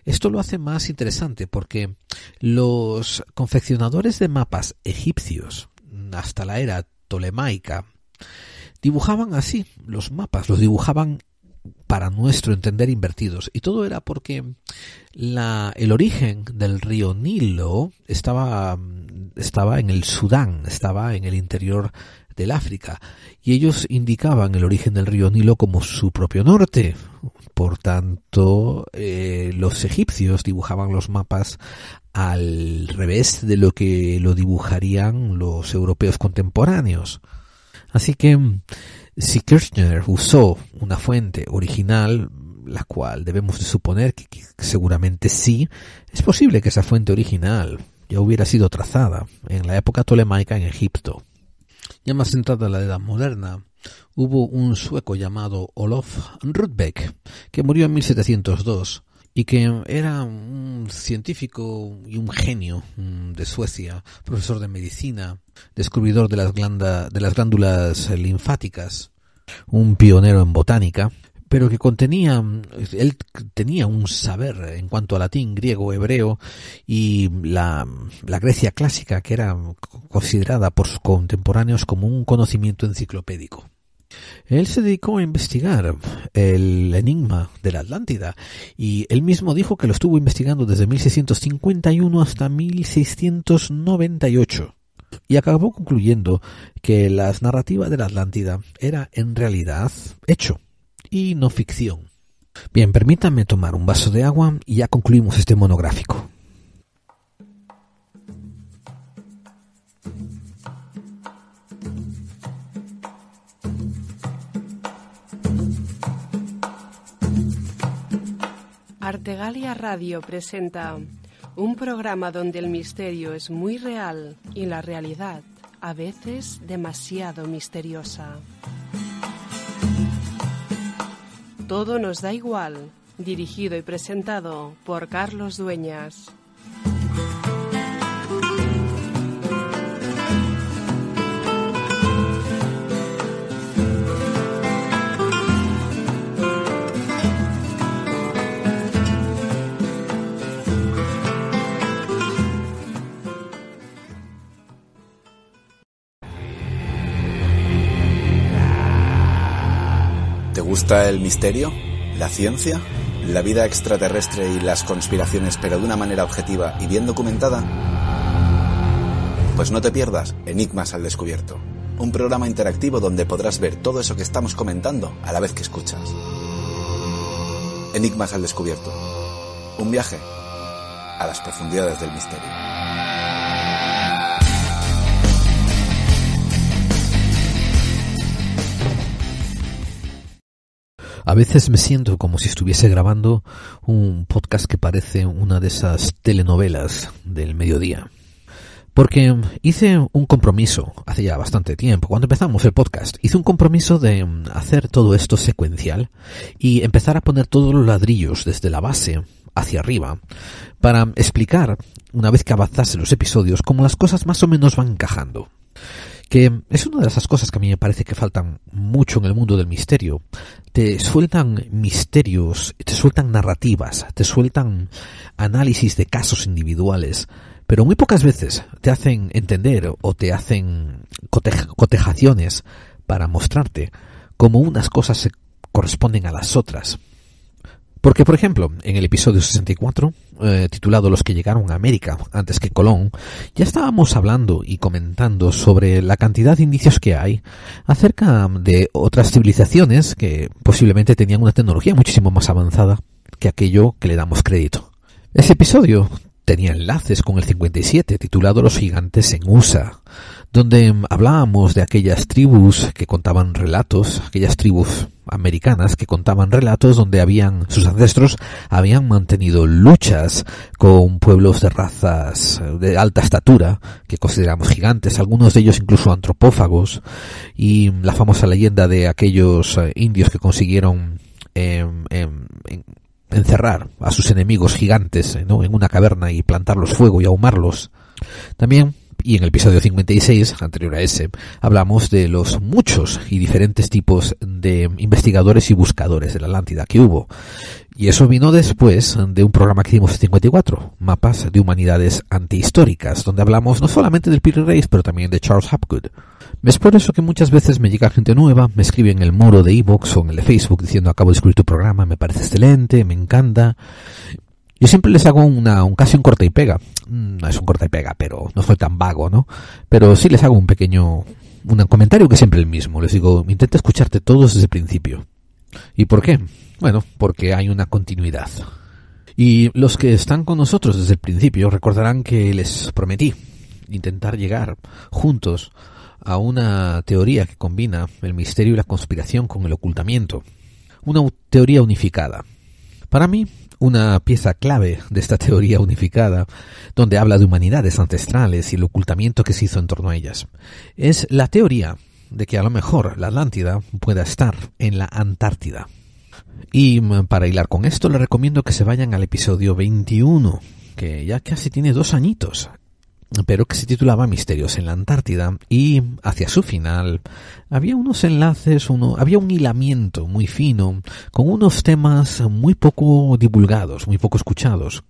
esto lo hace más interesante porque los confeccionadores de mapas egipcios hasta la era tolemaica dibujaban así los mapas, los dibujaban para nuestro entender invertidos. Y todo era porque el origen del río Nilo estaba, estaba en el Sudán, estaba en el interior del África, y ellos indicaban el origen del río Nilo como su propio norte. Por tanto, eh, los egipcios dibujaban los mapas al revés de lo que lo dibujarían los europeos contemporáneos. Así que, mm, si Kirchner usó una fuente original, la cual debemos de suponer que, seguramente sí, es posible que esa fuente original ya hubiera sido trazada en la época tolemaica en Egipto. Ya más entrada la edad moderna, hubo un sueco llamado Olof Rudbeck, que murió en 1702 y que era un científico y un genio mm, de Suecia, profesor de medicina, descubridor de de las glándulas linfáticas, un pionero en botánica, pero que contenía, él tenía un saber en cuanto a latín, griego, hebreo y la, la Grecia clásica, que era considerada por sus contemporáneos como un conocimiento enciclopédico. Él se dedicó a investigar el enigma de la Atlántida y él mismo dijo que lo estuvo investigando desde 1651 hasta 1698 y acabó concluyendo que las narrativas de la Atlántida era en realidad hecho y no ficción. Bien, permítanme tomar un vaso de agua y ya concluimos este monográfico. Artegalia Radio presenta un programa donde el misterio es muy real y la realidad a veces demasiado misteriosa. Todo nos da igual, dirigido y presentado por Carlos Dueñas. el misterio, la ciencia, la vida extraterrestre y las conspiraciones, pero de una manera objetiva y bien documentada. Pues no te pierdas Enigmas al Descubierto, un programa interactivo donde podrás ver todo eso que estamos comentando a la vez que escuchas. Enigmas al Descubierto, un viaje a las profundidades del misterio. A veces me siento como si estuviese grabando un podcast que parece una de esas telenovelas del mediodía. Porque hice un compromiso hace ya bastante tiempo, cuando empezamos el podcast, hice un compromiso de mm, hacer todo esto secuencial y empezar a poner todos los ladrillos desde la base hacia arriba para explicar, una vez que avanzase los episodios, cómo las cosas más o menos van encajando que es una de esas cosas que a mí me parece que faltan mucho en el mundo del misterio. Te sueltan misterios, te sueltan narrativas, te sueltan análisis de casos individuales, pero muy pocas veces te hacen entender o te hacen cotejaciones para mostrarte cómo unas cosas se corresponden a las otras. Porque, por ejemplo, en el episodio 64, eh, titulado Los que llegaron a América antes que Colón, ya estábamos hablando y comentando sobre la cantidad de indicios que hay acerca de otras civilizaciones que posiblemente tenían una tecnología muchísimo más avanzada que aquello que le damos crédito. Ese episodio tenía enlaces con el 57, titulado Los gigantes en USA, donde hablábamos de aquellas tribus que contaban relatos, aquellas tribus americanas que contaban relatos donde habían sus ancestros habían mantenido luchas con pueblos de razas de alta estatura que consideramos gigantes, algunos de ellos incluso antropófagos y la famosa leyenda de aquellos eh, indios que consiguieron em, em, encerrar a sus enemigos gigantes en una caverna y plantarlos fuego y ahumarlos. También y en el episodio 56, anterior a ese, hablamos de los muchos y diferentes tipos de investigadores y buscadores de la Atlántida que hubo. Y eso vino después de un programa que hicimos en 54, Mapas de Humanidades Antihistóricas, donde hablamos no solamente del Peter Reis, pero también de Charles Hapgood. Es por eso que muchas veces me llega gente nueva, me escribe en el muro de Evox o en el de Facebook diciendo acabo de escribir tu programa, me parece excelente, me encanta. Yo siempre les hago una, un, casi un corte y pega. Mm, no es un corte y pega, pero no soy tan vago, ¿no? Pero sí les hago un pequeño un comentario que es siempre el mismo. Les digo, intenta escucharte todos desde el principio. ¿Y por qué? Bueno, porque hay una continuidad. Y los que están con nosotros desde el principio recordarán que les prometí intentar llegar juntos a una teoría que combina el misterio y la conspiración con el ocultamiento. Una teoría unificada. Para mí, una pieza clave de esta teoría unificada, donde habla de humanidades ancestrales y el ocultamiento que se hizo en torno a ellas. Es la teoría de que a lo mejor la Atlántida pueda estar en la Antártida. Y mm, para hilar con esto, le recomiendo que se vayan al episodio 21, que ya casi tiene dos añitos, pero que se titulaba Misterios en la Antártida y hacia su final había unos enlaces, uno, había un hilamiento muy fino con unos temas muy poco divulgados, muy poco escuchados.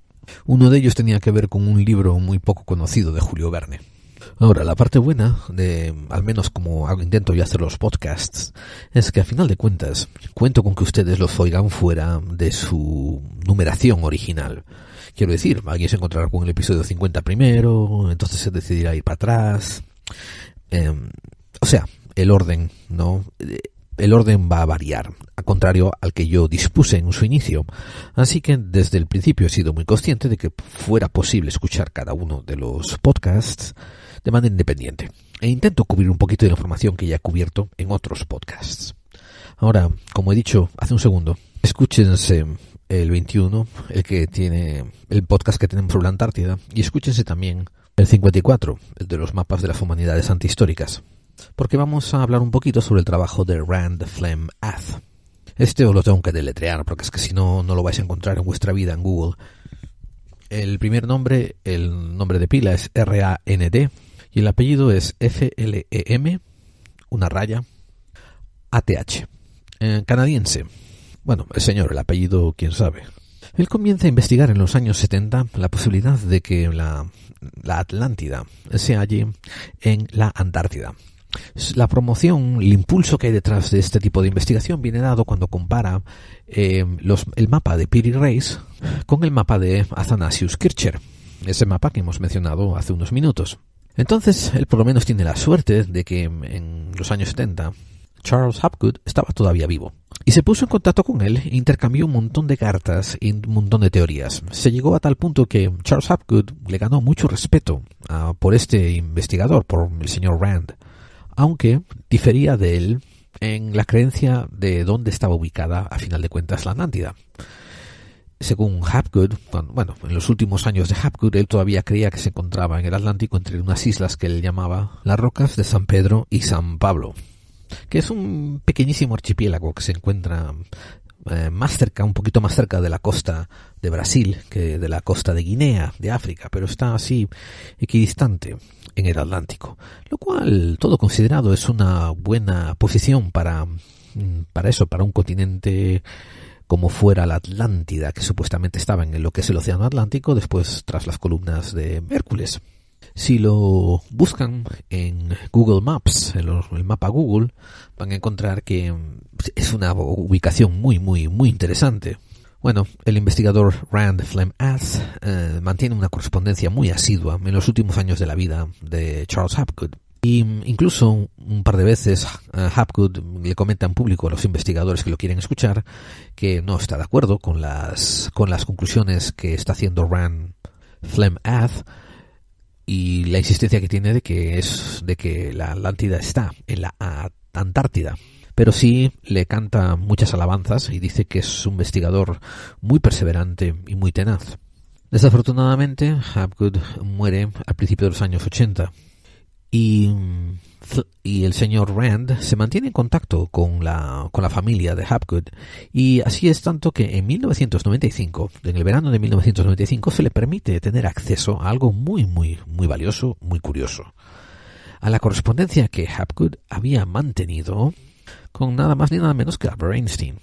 Uno de ellos tenía que ver con un libro muy poco conocido de Julio Verne. Ahora, la parte buena de, al menos como intento yo hacer los podcasts, es que a final de cuentas cuento con que ustedes los oigan fuera de su numeración original. Quiero decir, alguien se encontrará con el episodio 50 primero, entonces se decidirá ir para atrás. Em, o sea, el orden, ¿no? Eh, el orden va a variar, a contrario al que yo dispuse en su inicio. Así que desde el principio he sido muy consciente de que fuera posible escuchar cada uno de los podcasts de manera independiente. E intento cubrir un poquito de la información que ya he cubierto en otros podcasts. Ahora, como he dicho hace un segundo, escúchense el 21, el que tiene el podcast que tenemos sobre la Antártida, y escúchense también el 54, el de los mapas de las humanidades antihistóricas, porque vamos a hablar un poquito sobre el trabajo de Rand Flem Ath. Este os lo tengo que deletrear, porque es que si no, no lo vais a encontrar en vuestra vida en Google. El primer nombre, el nombre de pila es R-A-N-D, y el apellido es F-L-E-M, una raya, A-T-H, eh, canadiense bueno, el señor, el apellido, quién sabe. Él comienza a investigar en los años 70 la posibilidad de que la, Atlántida se halle en la Antártida. La promoción, el impulso que hay detrás de este tipo de investigación viene dado cuando compara eh, el mapa de Piri Reis con el mapa de Athanasius Kircher, ese mapa que hemos mencionado hace unos minutos. Entonces, él por lo menos tiene la suerte de que en los años 70 Charles Hapgood estaba todavía vivo se puso en contacto con él intercambió un montón de cartas y un montón de teorías. Se llegó a tal punto que Charles Hapgood le ganó mucho respeto ah, por este investigador, por el señor Rand, aunque difería de él en la creencia de dónde estaba ubicada, a final de cuentas, la Atlántida. Según Hapgood, bueno, en los últimos años de Hapgood, él todavía creía que se encontraba en el Atlántico entre unas islas que él llamaba las Rocas de San Pedro y San Pablo, que es un pequeñísimo archipiélago que se encuentra eh, más cerca, un poquito más cerca de la costa de Brasil que de la costa de Guinea, de África, pero está así equidistante en el Atlántico, lo cual, todo considerado, es una buena posición para, mm, para eso, para un continente como fuera la Atlántida, que supuestamente estaba en lo que es el Océano Atlántico después tras las columnas de Hércules. Si lo buscan en Google Maps, en el mapa Google, van a encontrar que mm, es una ubicación muy, muy, muy interesante. Bueno, el investigador Rand Flem eh, mantiene una correspondencia muy asidua en los últimos años de la vida de Charles Hapgood. Y mm, incluso un par de veces eh, Hapgood le comenta en público a los investigadores que lo quieren escuchar que no está de acuerdo con las, conclusiones que está haciendo Rand Flem y la insistencia que tiene de que es de que la Atlántida está en la Antártida. Pero sí le canta muchas alabanzas y dice que es un investigador muy perseverante y muy tenaz. Desafortunadamente, Hapgood muere al principio de los años 80 Mm, y, el señor Rand se mantiene en contacto con la, con la familia de Hapgood y así es tanto que en 1995, en el verano de 1995, se le permite tener acceso a algo muy, muy, muy valioso, muy curioso. A la correspondencia que Hapgood había mantenido con nada más ni nada menos que Albert Einstein.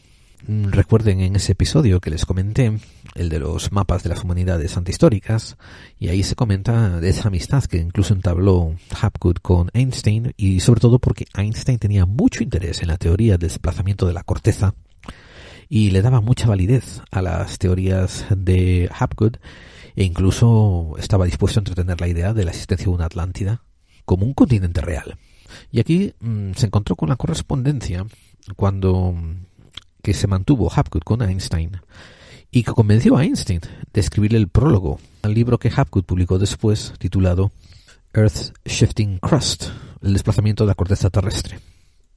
Mm, recuerden en ese episodio que les comenté el de los mapas de las humanidades antihistóricas, y ahí se comenta de esa amistad que incluso entabló Hapgood con Einstein, y sobre todo porque Einstein tenía mucho interés en la teoría del desplazamiento de la corteza y le daba mucha validez a las teorías de Hapgood, e incluso estaba dispuesto a entretener la idea de la existencia de una Atlántida como un continente real. Y aquí mm, se encontró con la correspondencia cuando que se mantuvo Hapgood con Einstein y que convenció a Einstein de escribirle el prólogo al libro que Hapgood publicó después titulado Earth Shifting Crust, el desplazamiento de la corteza terrestre.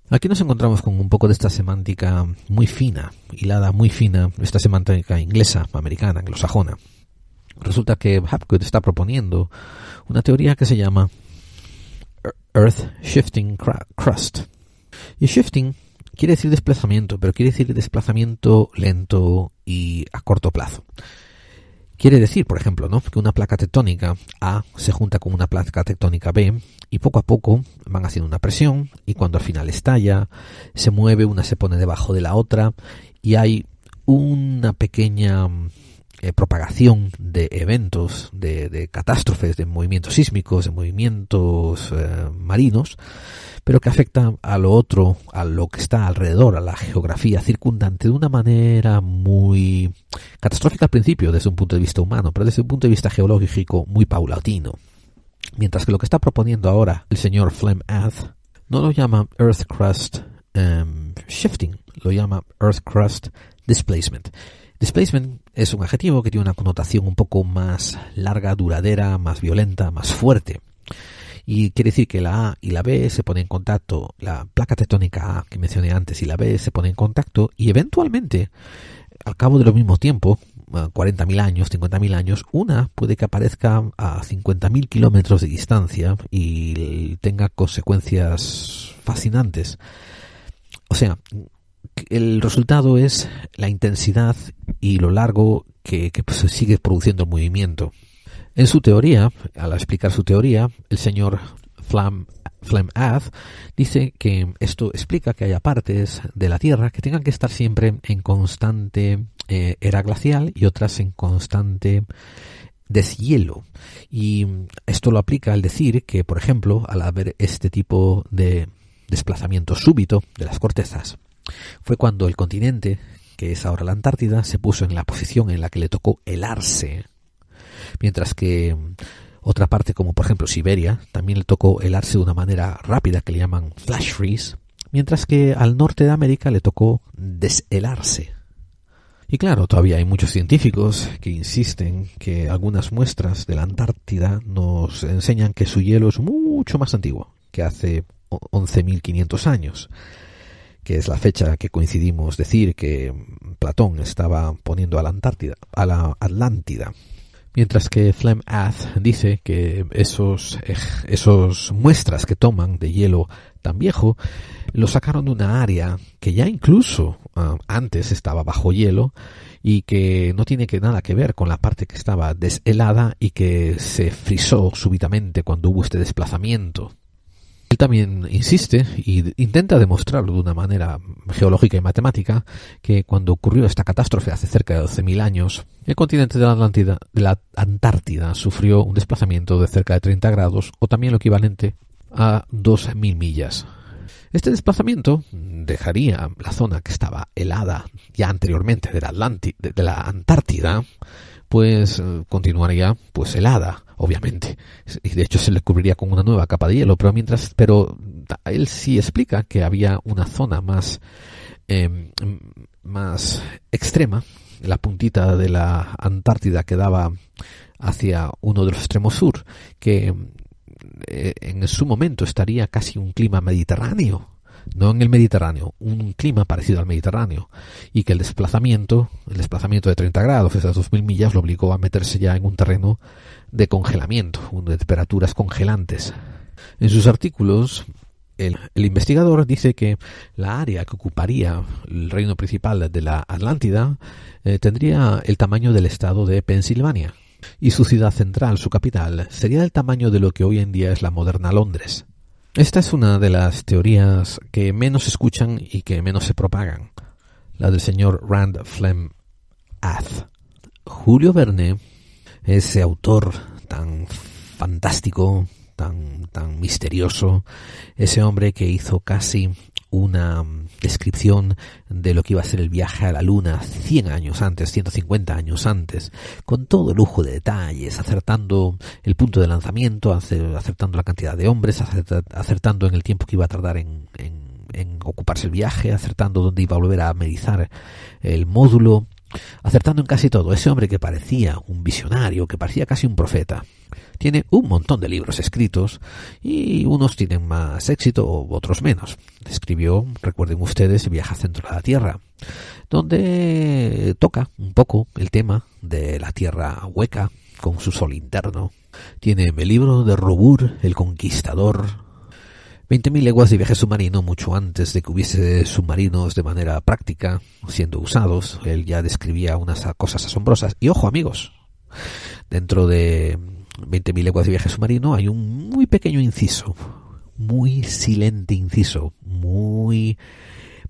Aquí nos encontramos con un poco de esta semántica muy fina, hilada muy fina, esta semántica inglesa, americana, anglosajona. Resulta que Hapgood está proponiendo una teoría que se llama Earth Shifting Crust. Y shifting quiere decir desplazamiento, pero quiere decir desplazamiento lento y a corto plazo. Quiere decir, por ejemplo, ¿no? que una placa tectónica A se junta con una placa tectónica B y poco a poco van haciendo una presión y cuando al final estalla, se mueve, una se pone debajo de la otra y hay una pequeña eh, propagación de eventos, de, catástrofes, de movimientos sísmicos, de movimientos eh, marinos, pero que afecta a lo otro, a lo que está alrededor, a la geografía circundante, de una manera muy catastrófica al principio desde un punto de vista humano, pero desde un punto de vista geológico muy paulatino. Mientras que lo que está proponiendo ahora el señor Flem Ath no lo llama Earth Crust em, Shifting, lo llama Earth Crust Displacement Displacement es un adjetivo que tiene una connotación un poco más larga, duradera, más violenta, más fuerte. Y quiere decir que la A y la B se ponen en contacto, la placa tectónica A que mencioné antes y la B se ponen en contacto y eventualmente, al cabo de lo mismo tiempo, 40.000 años, 50.000 años, una puede que aparezca a 50.000 kilómetros de distancia y tenga consecuencias fascinantes. O sea, el resultado es la intensidad y lo largo que, se pues, sigue produciendo el movimiento. En su teoría, al explicar su teoría, el señor Flam dice que esto explica que haya partes de la Tierra que tengan que estar siempre en constante eh, era glacial y otras en constante deshielo. Y esto lo aplica al decir que, por ejemplo, al haber este tipo de desplazamiento súbito de las cortezas, fue cuando el continente, que es ahora la Antártida, se puso en la posición en la que le tocó helarse, mientras que mm, otra parte, como por ejemplo Siberia, también le tocó helarse de una manera rápida que le llaman flash freeze, mientras que al norte de América le tocó deshelarse. Y claro, todavía hay muchos científicos que insisten que algunas muestras de la Antártida nos enseñan que su hielo es mucho más antiguo, que hace 11.500 años, que es la fecha que coincidimos decir que Platón estaba poniendo a la Antártida, a la Atlántida. Mientras que Flem dice que esos, esos muestras que toman de hielo tan viejo lo sacaron de una área que ya incluso ah, antes estaba bajo hielo y que no tiene que nada que ver con la parte que estaba deshelada y que se frisó súbitamente cuando hubo este desplazamiento él también insiste e intenta demostrarlo de una manera geológica y matemática que cuando ocurrió esta catástrofe hace cerca de 12.000 años, el continente de la, de la Antártida sufrió un desplazamiento de cerca de 30 grados o también lo equivalente a 2.000 millas. Este desplazamiento dejaría la zona que estaba helada ya anteriormente de la Antártida pues eh, continuaría pues helada, obviamente. Y de hecho se le cubriría con una nueva capa de hielo, pero mientras pero él sí explica que había una zona más em, más extrema, la puntita de la Antártida que daba hacia uno de los extremos sur, que eh, en su momento estaría casi un clima mediterráneo, no en el Mediterráneo, un clima parecido al Mediterráneo, y que el desplazamiento, el desplazamiento de 30 grados, esas 2.000 millas, lo obligó a meterse ya en un terreno de congelamiento, de temperaturas congelantes. En sus artículos, el, investigador dice que la área que ocuparía el reino principal de la Atlántida eh, tendría el tamaño del estado de Pensilvania y su ciudad central, su capital, sería del tamaño de lo que hoy en día es la moderna Londres. Esta es una de las teorías que menos escuchan y que menos se propagan, la del señor Rand Flem Ath. Julio Verne, ese autor tan fantástico, tan, tan misterioso, ese hombre que hizo casi una mm, descripción de lo que iba a ser el viaje a la Luna 100 años antes, 150 años antes, con todo lujo de detalles, acertando el punto de lanzamiento, acertando la cantidad de hombres, acertando en el tiempo que iba a tardar en, ocuparse el viaje, acertando dónde iba a volver a medizar el módulo, acertando en casi todo. Ese hombre que parecía un visionario, que parecía casi un profeta tiene un montón de libros escritos y unos tienen más éxito, otros menos. Escribió, recuerden ustedes, Viaja Centro de la Tierra, donde toca un poco el tema de la Tierra hueca con su sol interno. Tiene el libro de Robur, el conquistador, 20.000 leguas de viaje submarino mucho antes de que hubiese submarinos de manera práctica siendo usados. Él ya describía unas cosas asombrosas. Y ojo amigos, dentro de 20.000 leguas de viaje submarino, hay un muy pequeño inciso, muy silente inciso, muy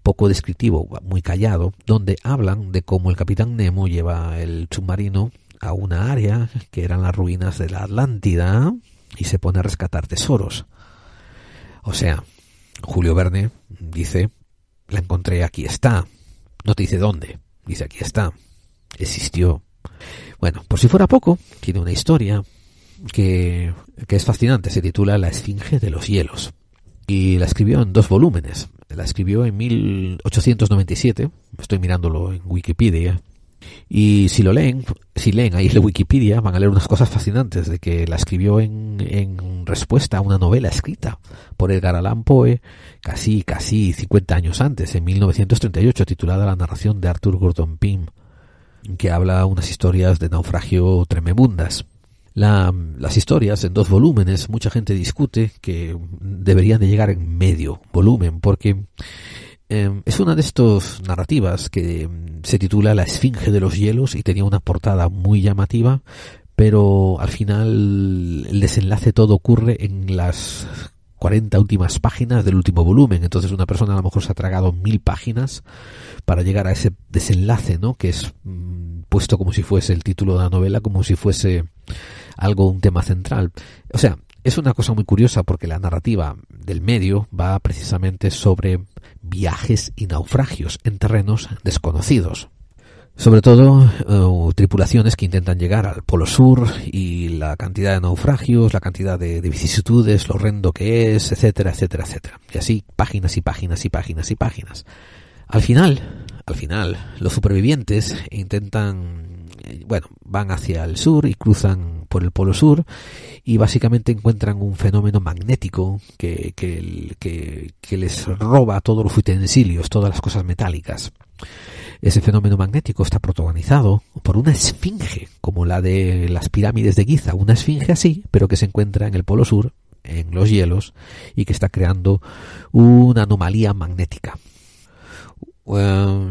poco descriptivo, muy callado, donde hablan de cómo el capitán Nemo lleva el submarino a una área que eran las ruinas de la Atlántida y se pone a rescatar tesoros. O sea, Julio Verne dice, la encontré, aquí está. No te dice dónde, dice aquí está. Existió. Bueno, por si fuera poco, tiene una historia, que, es fascinante, se titula La Esfinge de los Hielos. Y la escribió en dos volúmenes. La escribió en 1897, estoy mirándolo en Wikipedia, y si lo leen, si leen ahí la Wikipedia, van a leer unas cosas fascinantes de que la escribió en, en respuesta a una novela escrita por Edgar Allan Poe casi, casi 50 años antes, en 1938, titulada La narración de Arthur Gordon Pym, que habla unas historias de naufragio trememundas las historias en dos volúmenes. Mucha gente discute que deberían de llegar en medio volumen porque em, es una de estas narrativas que em, se titula La Esfinge de los Hielos y tenía una portada muy llamativa, pero al final el desenlace todo ocurre en las 40 últimas páginas del último volumen. Entonces una persona a lo mejor se ha tragado mil páginas para llegar a ese desenlace, ¿no? Que es mm, puesto como si fuese el título de la novela, como si fuese algo, un tema central. O sea, es una cosa muy curiosa porque la narrativa del medio va precisamente sobre viajes y naufragios en terrenos desconocidos. Sobre todo eh, tripulaciones que intentan llegar al Polo Sur y la cantidad de naufragios, la cantidad de, de, vicisitudes, lo horrendo que es, etcétera, etcétera, etcétera. Y así páginas y páginas y páginas y páginas. Al final, al final, los supervivientes intentan, eh, bueno, van hacia el sur y cruzan por el Polo Sur y básicamente encuentran un fenómeno magnético que, les roba todos los utensilios, todas las cosas metálicas. Ese fenómeno magnético está protagonizado por una esfinge, como la de las pirámides de Giza, una esfinge así, pero que se encuentra en el Polo Sur, en los hielos, y que está creando una anomalía magnética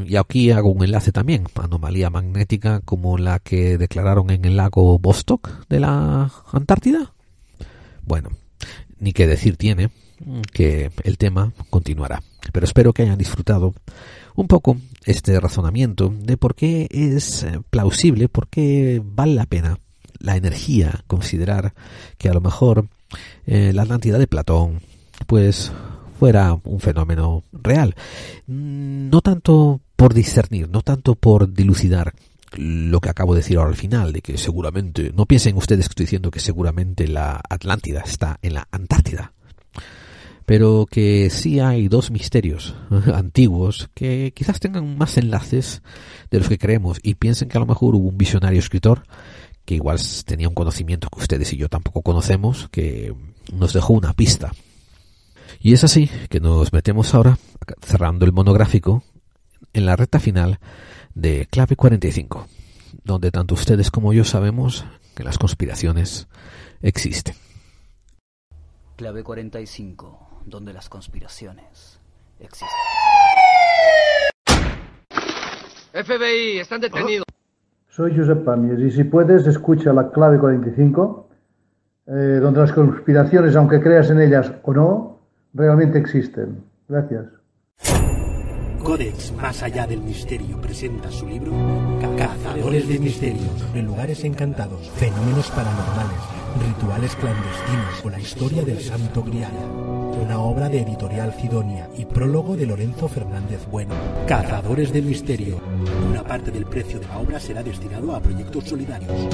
y aquí hago un enlace también, anomalía magnética como la que declararon en el lago Vostok de la Antártida. Bueno, ni que decir tiene que el tema continuará. Pero espero que hayan disfrutado un poco este razonamiento de por qué es eh, plausible, por qué vale la pena la energía considerar que a lo mejor eh, la Atlántida de Platón pues fuera un fenómeno real. No tanto por discernir, no tanto por dilucidar lo que acabo de decir ahora al final, de que seguramente, no piensen ustedes que estoy diciendo que seguramente la Atlántida está en la Antártida, pero que sí hay dos misterios ¿eh? antiguos que quizás tengan más enlaces de los que creemos y piensen que a lo mejor hubo un visionario escritor que igual tenía un conocimiento que ustedes y yo tampoco conocemos, que nos dejó una pista y es así que nos metemos ahora, cerrando el monográfico, en la recta final de Clave 45, donde tanto ustedes como yo sabemos que las conspiraciones existen. Clave 45, donde las conspiraciones existen. FBI, están detenidos. Soy Josep Pamies y si puedes, escucha la clave 45, eh, donde las conspiraciones, aunque creas en ellas o no, realmente existen. Gracias. Codex Más Allá del Misterio presenta su libro Cazadores de Misterios, sobre lugares encantados, fenómenos paranormales, rituales clandestinos o la historia del Santo Grial. Una obra de editorial Cidonia y prólogo de Lorenzo Fernández Bueno. Cazadores de Misterio. Una parte del precio de la obra será destinado a proyectos solidarios.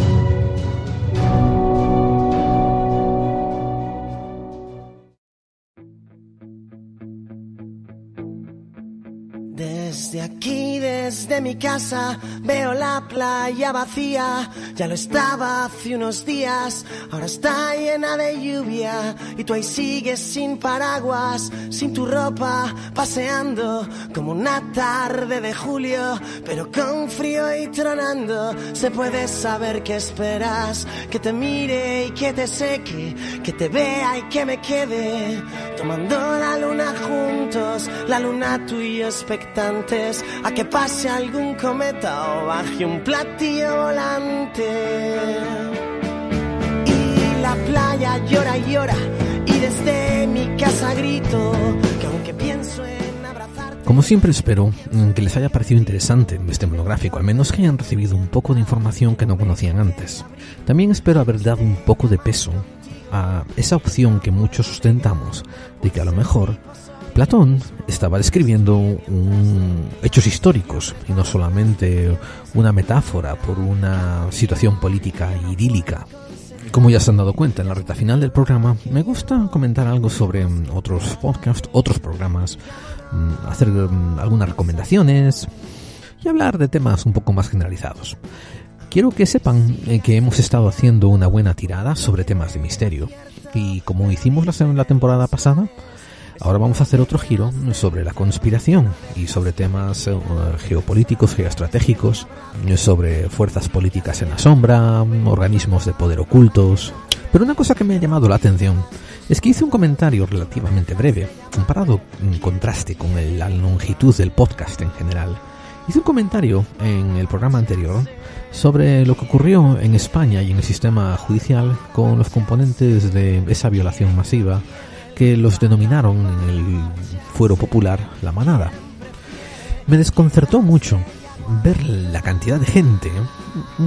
Desde aquí, desde mi casa, veo la playa vacía. Ya lo estaba hace unos días, ahora está llena de lluvia. Y tú ahí sigues sin paraguas, sin tu ropa, paseando como una tarde de julio, pero con frío y tronando. Se puede saber qué esperas, que te mire y que te seque, que te vea y que me quede. Tomando la luna juntos, la luna tuyo expectante a que pase algún cometa o baje un platillo volante. Y la playa llora y llora y desde mi casa grito que aunque pienso en abrazarte... Como siempre espero que les haya parecido interesante este monográfico, al menos que hayan recibido un poco de información que no conocían antes. También espero haber dado un poco de peso a esa opción que muchos sustentamos de que a lo mejor Platón estaba describiendo hechos históricos y no solamente una metáfora por una situación política idílica. Como ya se han dado cuenta en la recta final del programa, me gusta comentar algo sobre mm, otros podcasts, otros programas, mm, hacer mm, algunas recomendaciones y hablar de temas un poco más generalizados. Quiero que sepan eh, que hemos estado haciendo una buena tirada sobre temas de misterio y como hicimos la temporada pasada, Ahora vamos a hacer otro giro sobre la conspiración y sobre temas eh, geopolíticos, geoestratégicos, sobre fuerzas políticas en la sombra, organismos de poder ocultos. Pero una cosa que me ha llamado la atención es que hice un comentario relativamente breve, comparado en contraste con la longitud del podcast en general. Hice un comentario en el programa anterior sobre lo que ocurrió en España y en el sistema judicial con los componentes de esa violación masiva que los denominaron en el fuero popular la manada. Me desconcertó mucho ver la cantidad de gente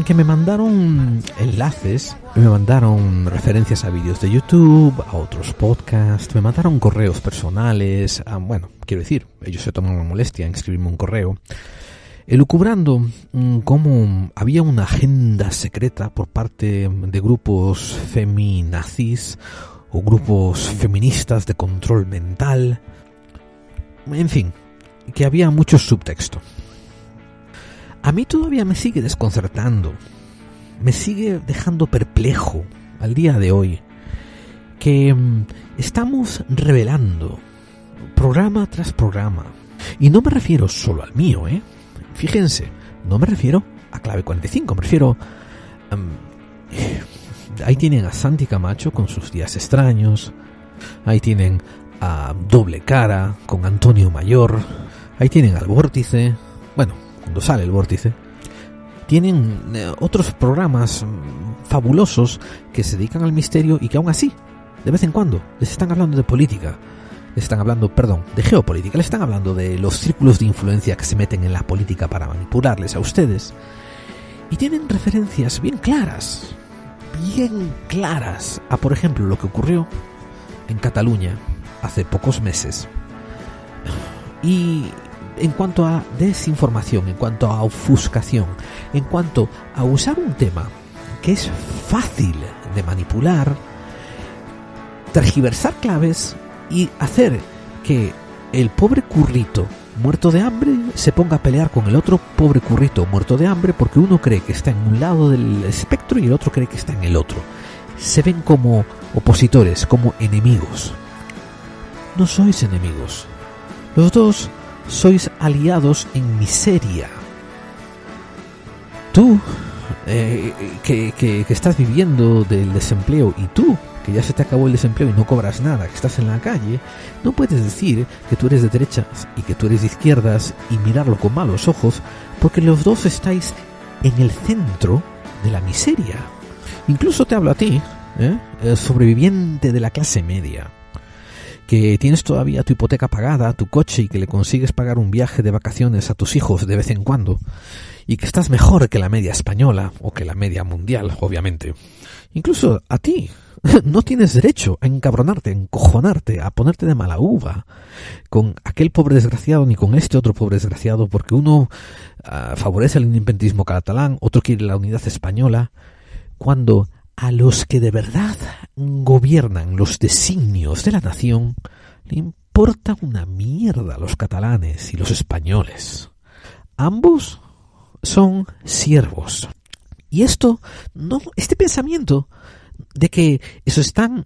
que me mandaron enlaces, me mandaron referencias a vídeos de YouTube, a otros podcasts, me mandaron correos personales, bueno, quiero decir, ellos se tomaron la molestia en escribirme un correo, elucubrando mm, cómo había una agenda secreta por parte de grupos feminazis o grupos feministas de control mental, en fin, que había mucho subtexto. A mí todavía me sigue desconcertando, me sigue dejando perplejo al día de hoy, que mm, estamos revelando programa tras programa, y no me refiero solo al mío, ¿eh? Fíjense, no me refiero a clave 45, me refiero... Mm, ahí tienen a Santi Camacho con sus días extraños, ahí tienen a Doble Cara con Antonio Mayor, ahí tienen al Vórtice, bueno, cuando sale el Vórtice, tienen eh, otros programas mm, fabulosos que se dedican al misterio y que aún así, de vez en cuando, les están hablando de política, les están hablando, perdón, de geopolítica, les están hablando de los círculos de influencia que se meten en la política para manipularles a ustedes. Y tienen referencias bien claras, bien claras a, por ejemplo, lo que ocurrió en Cataluña hace pocos meses. Y en cuanto a desinformación, en cuanto a ofuscación, en cuanto a usar un tema que es fácil de manipular, tergiversar claves y hacer que el pobre currito muerto de hambre se ponga a pelear con el otro pobre currito muerto de hambre porque uno cree que está en un lado del espectro y el otro cree que está en el otro. Se ven como opositores, como enemigos. No sois enemigos. Los dos sois aliados en miseria. Tú eh, que, estás viviendo del desempleo y tú ya se te acabó el desempleo y no cobras nada, que estás en la calle, no puedes decir que tú eres de derechas y que tú eres de izquierdas y mirarlo con malos ojos, porque los dos estáis en el centro de la miseria. Incluso te hablo a ti, ¿eh? Eh, sobreviviente de la clase media que tienes todavía tu hipoteca pagada, tu coche y que le consigues pagar un viaje de vacaciones a tus hijos de vez en cuando, y que estás mejor que la media española o que la media mundial, obviamente. Incluso a ti, [LAUGHS] no tienes derecho a encabronarte, a encojonarte, a ponerte de mala uva con aquel pobre desgraciado ni con este otro pobre desgraciado, porque uno ah, favorece el independentismo catalán, otro quiere la unidad española, cuando a los que de verdad gobiernan los designios de la nación le importa una mierda a los catalanes y los españoles. Ambos son siervos. Y esto, no, este pensamiento de que eso están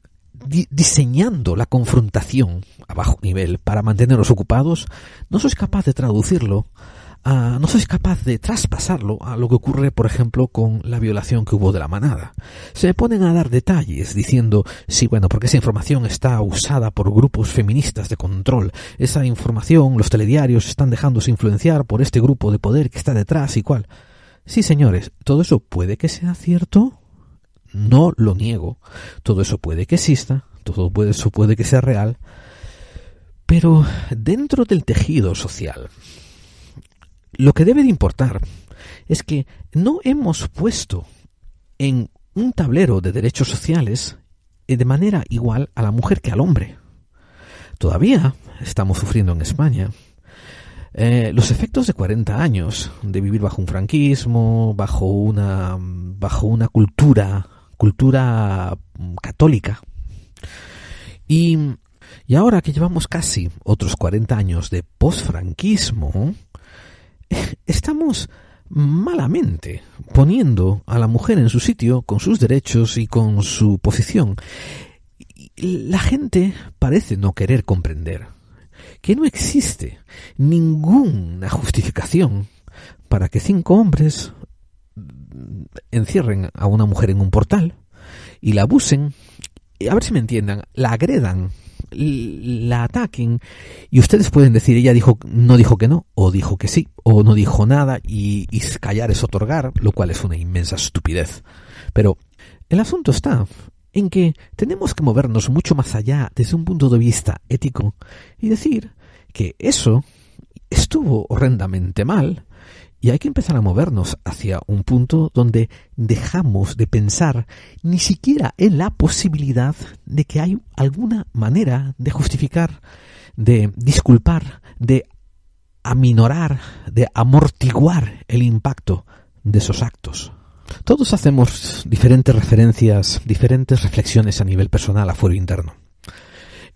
diseñando la confrontación a bajo nivel para mantenerlos ocupados, no sois capaz de traducirlo Ah, no sois capaz de traspasarlo a lo que ocurre, por ejemplo, con la violación que hubo de la manada. Se ponen a dar detalles diciendo, sí, bueno, porque esa información está usada por grupos feministas de control. Esa información, los telediarios están dejándose influenciar por este grupo de poder que está detrás y cual. Sí, señores, todo eso puede que sea cierto. No lo niego. Todo eso puede que exista. Todo eso puede que sea real. Pero dentro del tejido social, lo que debe de importar es que no hemos puesto en un tablero de derechos sociales eh, de manera igual a la mujer que al hombre. Todavía estamos sufriendo en España eh, los efectos de 40 años de vivir bajo un franquismo, bajo una, bajo una cultura, cultura mm, católica. Y, ahora que llevamos casi otros 40 años de posfranquismo, [LAUGHS] estamos malamente poniendo a la mujer en su sitio con sus derechos y con su posición. La gente parece no querer comprender que no existe ninguna justificación para que cinco hombres encierren a una mujer en un portal y la abusen, y a ver si me entiendan, la agredan la ataquen. Y ustedes pueden decir, ella dijo, no dijo que no, o dijo que sí, o no dijo nada, y, y callar es otorgar, lo cual es una inmensa estupidez. Pero el asunto está en que tenemos que movernos mucho más allá desde un punto de vista ético y decir que eso estuvo horrendamente mal, y hay que empezar a movernos hacia un punto donde dejamos de pensar ni siquiera en la posibilidad de que hay alguna manera de justificar, de disculpar, de aminorar, de amortiguar el impacto de esos actos. Todos hacemos diferentes referencias, diferentes reflexiones a nivel personal a fuero interno.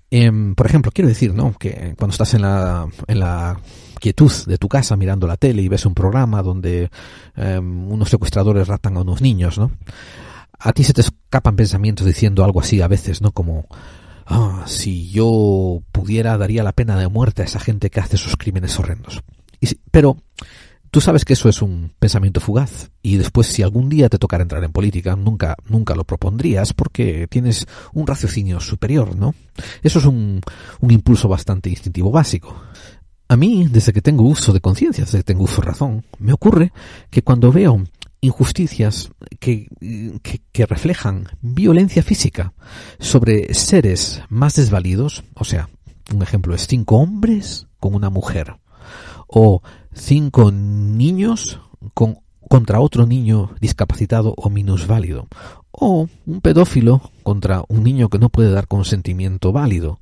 Em, por ejemplo, quiero decir, ¿no? Que cuando estás en la, quietud de tu casa mirando la tele y ves un programa donde em, unos secuestradores raptan a unos niños, ¿no? A ti se te escapan pensamientos diciendo algo así a veces, ¿no? Como, ah, si yo pudiera daría la pena de muerte a esa gente que hace esos crímenes horrendos. pero Tú sabes que eso es un pensamiento fugaz y después si algún día te tocara entrar en política nunca nunca lo propondrías porque tienes un raciocinio superior, ¿no? Eso es un, impulso bastante instintivo básico. A mí, desde que tengo uso de conciencia, desde que tengo uso de razón, me ocurre que cuando veo injusticias que, que, que, reflejan violencia física sobre seres más desvalidos, o sea, un ejemplo es cinco hombres con una mujer, o cinco niños contra otro niño discapacitado o minusválido, o un pedófilo contra un niño que no puede dar consentimiento válido.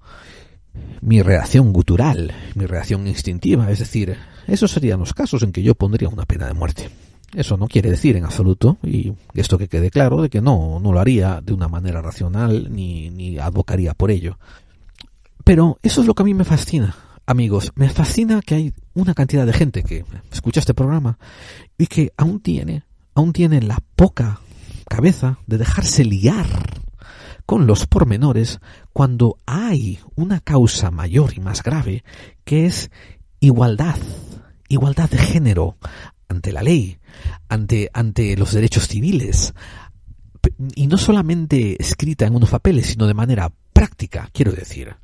Mi reacción gutural, mi reacción instintiva, es decir, esos serían los casos en que yo pondría una pena de muerte. Eso no quiere decir en absoluto, y esto que quede claro, de que no, no lo haría de una manera racional ni, ni por ello. Pero eso es lo que a mí me fascina, amigos, me fascina que hay una cantidad de gente que escucha este programa y que aún tiene, aún tiene la poca cabeza de dejarse liar con los pormenores cuando hay una causa mayor y más grave que es igualdad, igualdad de género ante la ley, ante, ante los derechos civiles, y no solamente escrita en unos papeles, sino de manera práctica, quiero decir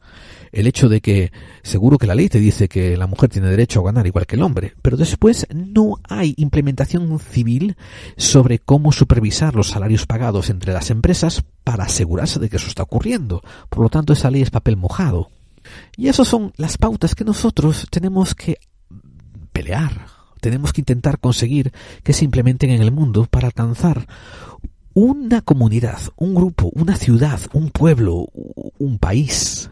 el hecho de que seguro que la ley te dice que la mujer tiene derecho a ganar igual que el hombre, pero después no hay implementación civil sobre cómo supervisar los salarios pagados entre las empresas para asegurarse de que eso está ocurriendo. Por lo tanto, esa ley es papel mojado. Y esas son las pautas que nosotros tenemos que pelear, tenemos que intentar conseguir que se implementen en el mundo para alcanzar una comunidad, un grupo, una ciudad, un pueblo, un país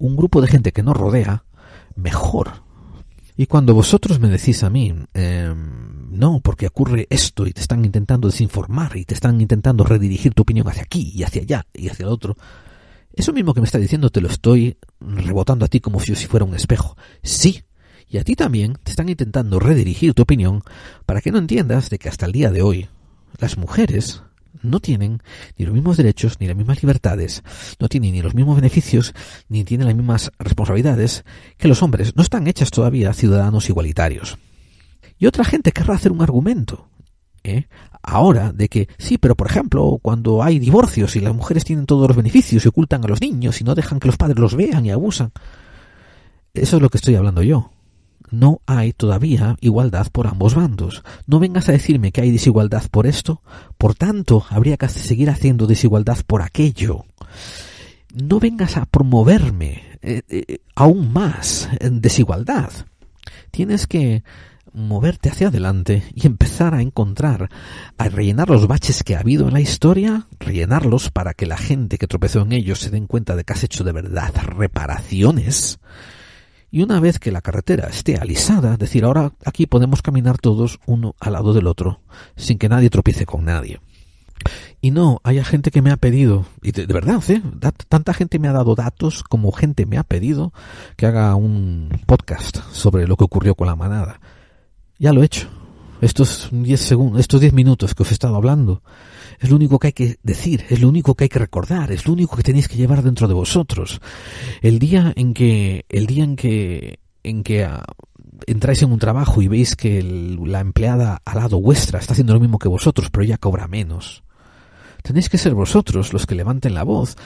un grupo de gente que nos rodea, mejor. Y cuando vosotros me decís a mí, em, no, porque ocurre esto y te están intentando desinformar y te están intentando redirigir tu opinión hacia aquí y hacia allá y hacia el otro, eso mismo que me está diciendo te lo estoy rebotando a ti como si si fuera un espejo. Sí, y a ti también te están intentando redirigir tu opinión para que no entiendas de que hasta el día de hoy las mujeres no tienen ni los mismos derechos, ni las mismas libertades, no tienen ni los mismos beneficios, ni tienen las mismas responsabilidades que los hombres. No están hechas todavía ciudadanos igualitarios. Y otra gente querrá hacer un argumento. ¿eh? Ahora, de que sí, pero por ejemplo, cuando hay divorcios y las mujeres tienen todos los beneficios y ocultan a los niños y no dejan que los padres los vean y abusan. Eso es lo que estoy hablando yo no hay todavía igualdad por ambos bandos. No vengas a decirme que hay desigualdad por esto, por tanto, habría que seguir haciendo desigualdad por aquello. No vengas a promoverme eh, eh, aún más en desigualdad. Tienes que moverte hacia adelante y empezar a encontrar, a rellenar los baches que ha habido en la historia, rellenarlos para que la gente que tropezó en ellos se den cuenta de que has hecho de verdad reparaciones y una vez que la carretera esté alisada, es decir, ahora aquí podemos caminar todos uno al lado del otro, sin que nadie tropiece con nadie. Y no, haya gente que me ha pedido, y de, verdad, ¿eh? tanta gente me ha dado datos como gente me ha pedido que haga un podcast sobre lo que ocurrió con la manada. Ya lo he hecho, estos 10 segundos, estos 10 minutos que os he estado hablando, es lo único que hay que decir, es lo único que hay que recordar, es lo único que tenéis que llevar dentro de vosotros. El día en que, el día en que, en que ah, entráis en un trabajo y veis que la empleada al lado vuestra está haciendo lo mismo que vosotros, pero ella cobra menos. Tenéis que ser vosotros los que levanten la voz.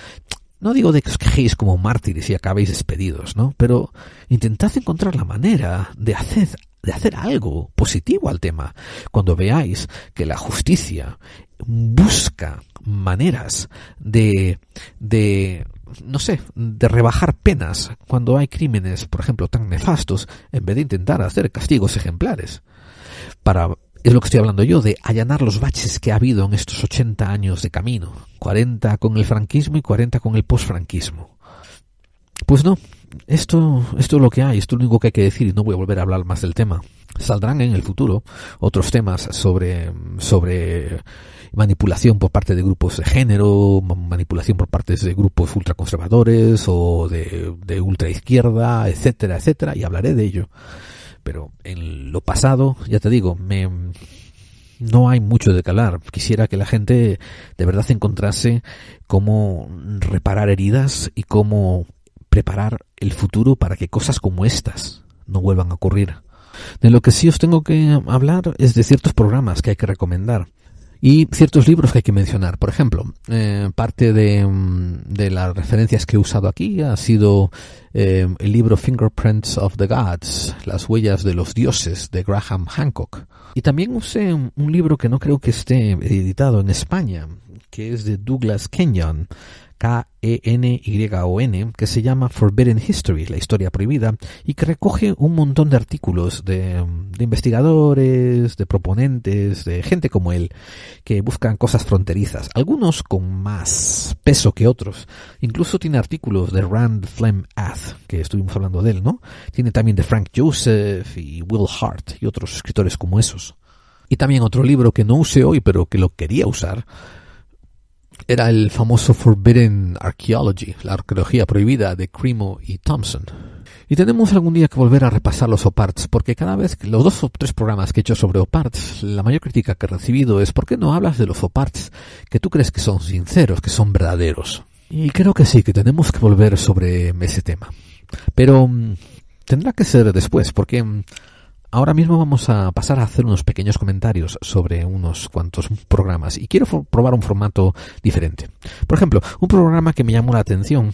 No digo de que os quejéis como mártires y acabéis despedidos, ¿no? Pero intentad encontrar la manera de hacer de hacer algo positivo al tema. Cuando veáis que la justicia busca maneras de, de no sé, de rebajar penas cuando hay crímenes, por ejemplo, tan nefastos, en vez de intentar hacer castigos ejemplares. Para, es lo que estoy hablando yo, de allanar los baches que ha habido en estos 80 años de camino. 40 con el franquismo y 40 con el posfranquismo. Pues no, esto, esto es lo que hay, esto es lo único que hay que decir y no voy a volver a hablar más del tema. Saldrán en el futuro otros temas sobre, sobre manipulación por parte de grupos de género, manipulación por parte de grupos ultraconservadores o de, de ultraizquierda, etcétera, etcétera, y hablaré de ello. Pero en lo pasado, ya te digo, me, no hay mucho de calar. Quisiera que la gente de verdad encontrase cómo reparar heridas y cómo preparar el futuro para que cosas como estas no vuelvan a ocurrir. De lo que sí os tengo que hablar es de ciertos programas que hay que recomendar y ciertos libros que hay que mencionar. Por ejemplo, eh, parte mm, de, las referencias que he usado aquí ha sido eh, el libro Fingerprints of the Gods, Las huellas de los dioses de Graham Hancock. Y también usé un, un libro que no creo que esté editado en España, que es de Douglas Kenyon, K-E-N-Y-O-N, que se llama Forbidden History, la historia prohibida, y que recoge un montón de artículos de, investigadores, de proponentes, de gente como él, que buscan cosas fronterizas, algunos con más peso que otros. Incluso tiene artículos de Rand Flem Ath, que estuvimos hablando de él, ¿no? Tiene también de Frank Joseph y Will Hart y otros escritores como esos. Y también otro libro que no usé hoy, pero que lo quería usar, era el famoso Forbidden Archaeology, la arqueología prohibida de Cremo y Thompson. Y tenemos algún día que volver a repasar los OPARTS, porque cada vez que los dos o tres programas que he hecho sobre OPARTS, la mayor crítica que he recibido es ¿por qué no hablas de los OPARTS que tú crees que son sinceros, que son verdaderos? Y creo que sí, que tenemos que volver sobre ese tema. Pero mm, tendrá que ser después, porque mm, Ahora mismo vamos a pasar a hacer unos pequeños comentarios sobre unos cuantos programas y quiero probar un formato diferente. Por ejemplo, un programa que me llamó la atención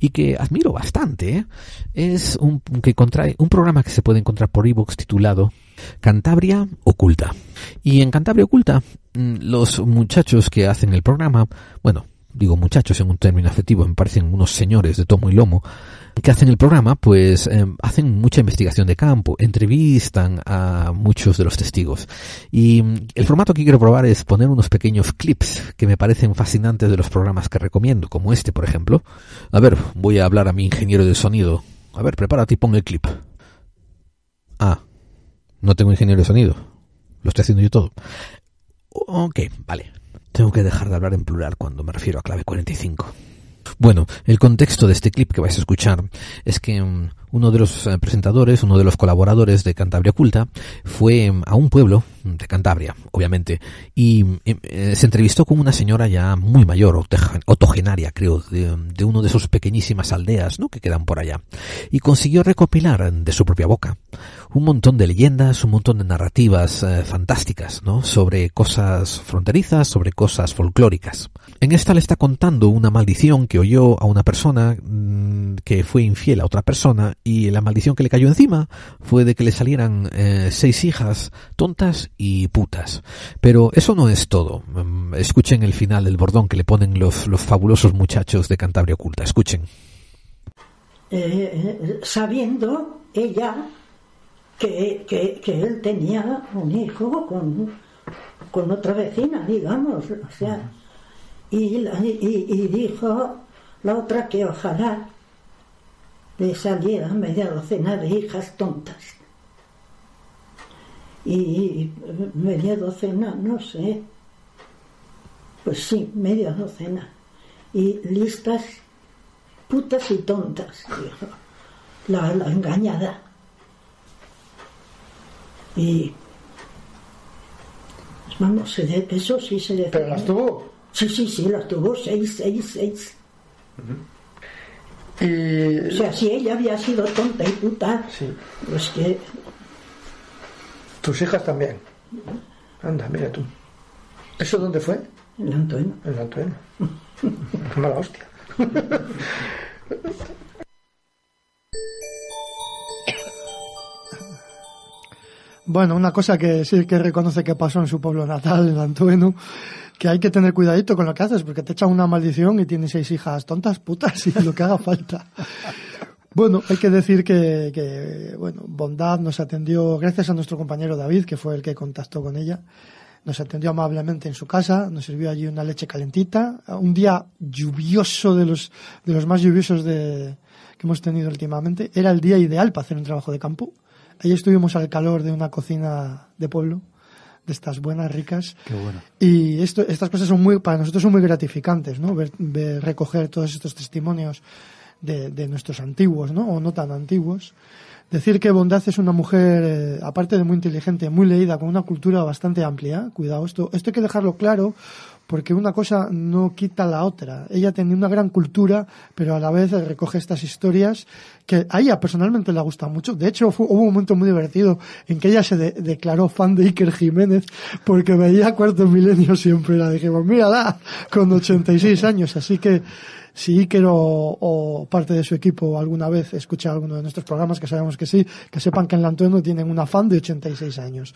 y que admiro bastante ¿eh? es un, que contrae, un programa que se puede encontrar por ebooks titulado Cantabria Oculta. Y en Cantabria Oculta, mm, los muchachos que hacen el programa, bueno, digo muchachos en un término afectivo, me parecen unos señores de tomo y lomo, que hacen el programa, pues eh, hacen mucha investigación de campo, entrevistan a muchos de los testigos. Y mm, el formato que quiero probar es poner unos pequeños clips que me parecen fascinantes de los programas que recomiendo, como este, por ejemplo. A ver, voy a hablar a mi ingeniero de sonido. A ver, prepárate y pon el clip. Ah, no tengo ingeniero de sonido. Lo estoy haciendo yo todo. Ok, vale. Tengo que dejar de hablar en plural cuando me refiero a clave 45. Bueno, el contexto de este clip que vais a escuchar es que mm, uno de los eh, presentadores, uno de los colaboradores de Cantabria Culta, fue mm, a un pueblo de Cantabria, obviamente, y mm, eh, se entrevistó con una señora ya muy mayor, otogenaria, creo, de, uno de sus pequeñísimas aldeas, ¿no? Que quedan por allá, y consiguió recopilar de su propia boca un montón de leyendas, un montón de narrativas eh, fantásticas, ¿no? Sobre cosas fronterizas, sobre cosas folclóricas. En esta le está contando una maldición que oyó a una persona mm, que fue infiel a otra persona y la maldición que le cayó encima fue de que le salieran eh, seis hijas tontas y putas. Pero eso no es todo. Mm, escuchen el final del bordón que le ponen los, los fabulosos muchachos de Cantabria Oculta. Escuchen. Eh, sabiendo ella que, él tenía un hijo con, otra vecina, digamos, o sea, y, y, dijo la otra que ojalá le saliera media docena de hijas tontas. Y media docena, no sé, pues sí, media docena. Y listas, putas y tontas, la engañada. Y. Pues, vamos, se, eso sí se le. ¿Pero las tuvo? Sí, sí, sí, las tuvo, seis, seis, seis. Y... O sea, si ella había sido tonta y puta, sí. pues que. Tus hijas también. Anda, mira tú. ¿Eso dónde fue? En la Antoena. En la Antoena. [LAUGHS] mala hostia. [LAUGHS] Bueno, una cosa que sí que reconoce que pasó en su pueblo natal, en Antueno, que hay que tener cuidadito con lo que haces, porque te echan una maldición y tienes seis hijas tontas, putas y lo que haga falta. Bueno, hay que decir que, bueno, Bondad nos atendió, gracias a nuestro compañero David, que fue el que contactó con ella, nos atendió amablemente en su casa, nos sirvió allí una leche calentita, un día lluvioso de los, de los más lluviosos de, que hemos tenido últimamente, era el día ideal para hacer un trabajo de campo Ahí estuvimos al calor de una cocina de pueblo, de estas buenas, ricas. Y esto, estas cosas son muy, para nosotros son muy gratificantes, ¿no? Ver, recoger todos estos testimonios de, de nuestros antiguos, ¿no? O no tan antiguos. Decir que Bondad es una mujer, eh, aparte de muy inteligente, muy leída, con una cultura bastante amplia, cuidado, esto, esto hay que dejarlo claro, porque una cosa no quita la otra. Ella tenía una gran cultura, pero a la vez recoge estas historias que a ella personalmente le gusta mucho. De hecho, hubo un momento muy divertido en que ella se declaró fan de Iker Jiménez porque veía Cuarto Milenio siempre. La dijimos, mírala, con 86 años. Así que si Iker o, parte de su equipo alguna vez escucha alguno de nuestros programas, que sabemos que sí, que sepan que en la Antonio tienen una fan de 86 años.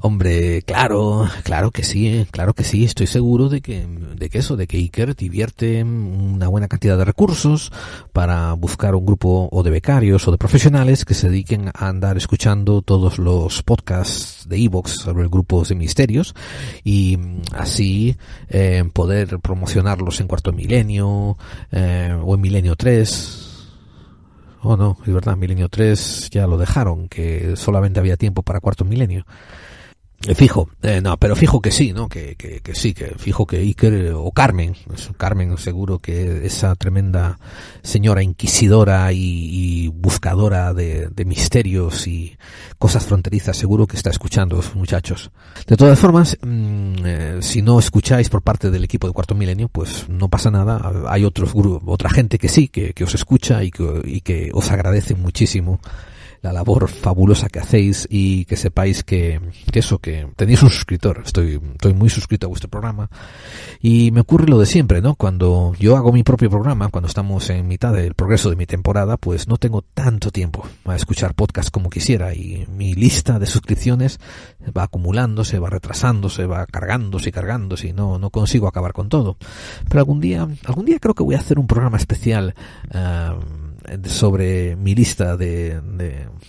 Hombre, claro, claro que sí, eh, claro que sí, estoy seguro de que, de que eso, de que Iker divierte una buena cantidad de recursos para buscar un grupo o de becarios o de profesionales que se dediquen a andar escuchando todos los podcasts de Evox sobre grupos de misterios y mm, así eh, poder promocionarlos en Cuarto Milenio eh, o en Milenio 3 Oh, no, es verdad, Milenio 3 ya lo dejaron, que solamente había tiempo para cuarto milenio. Eh, fijo, eh, no, pero fijo que sí, ¿no? Que, que, que, sí, que fijo que Iker eh, o Carmen, Carmen seguro que esa tremenda señora inquisidora y, y buscadora de, de, misterios y cosas fronterizas, seguro que está escuchando, muchachos. De todas formas, mm, eh, si no escucháis por parte del equipo de Cuarto Milenio, pues no pasa nada, hay otros grupos, otra gente que sí, que, que os escucha y que, y que os agradece muchísimo la labor fabulosa que hacéis y que sepáis que, eso, que tenéis un suscriptor. Estoy, estoy muy suscrito a vuestro programa. Y me ocurre lo de siempre, ¿no? Cuando yo hago mi propio programa, cuando estamos en mitad del progreso de mi temporada, pues no tengo tanto tiempo a escuchar podcast como quisiera y mi lista de suscripciones va acumulándose, va retrasándose, va cargándose y cargándose y no, no consigo acabar con todo. Pero algún día, algún día creo que voy a hacer un programa especial. Eh, sobre mi lista de,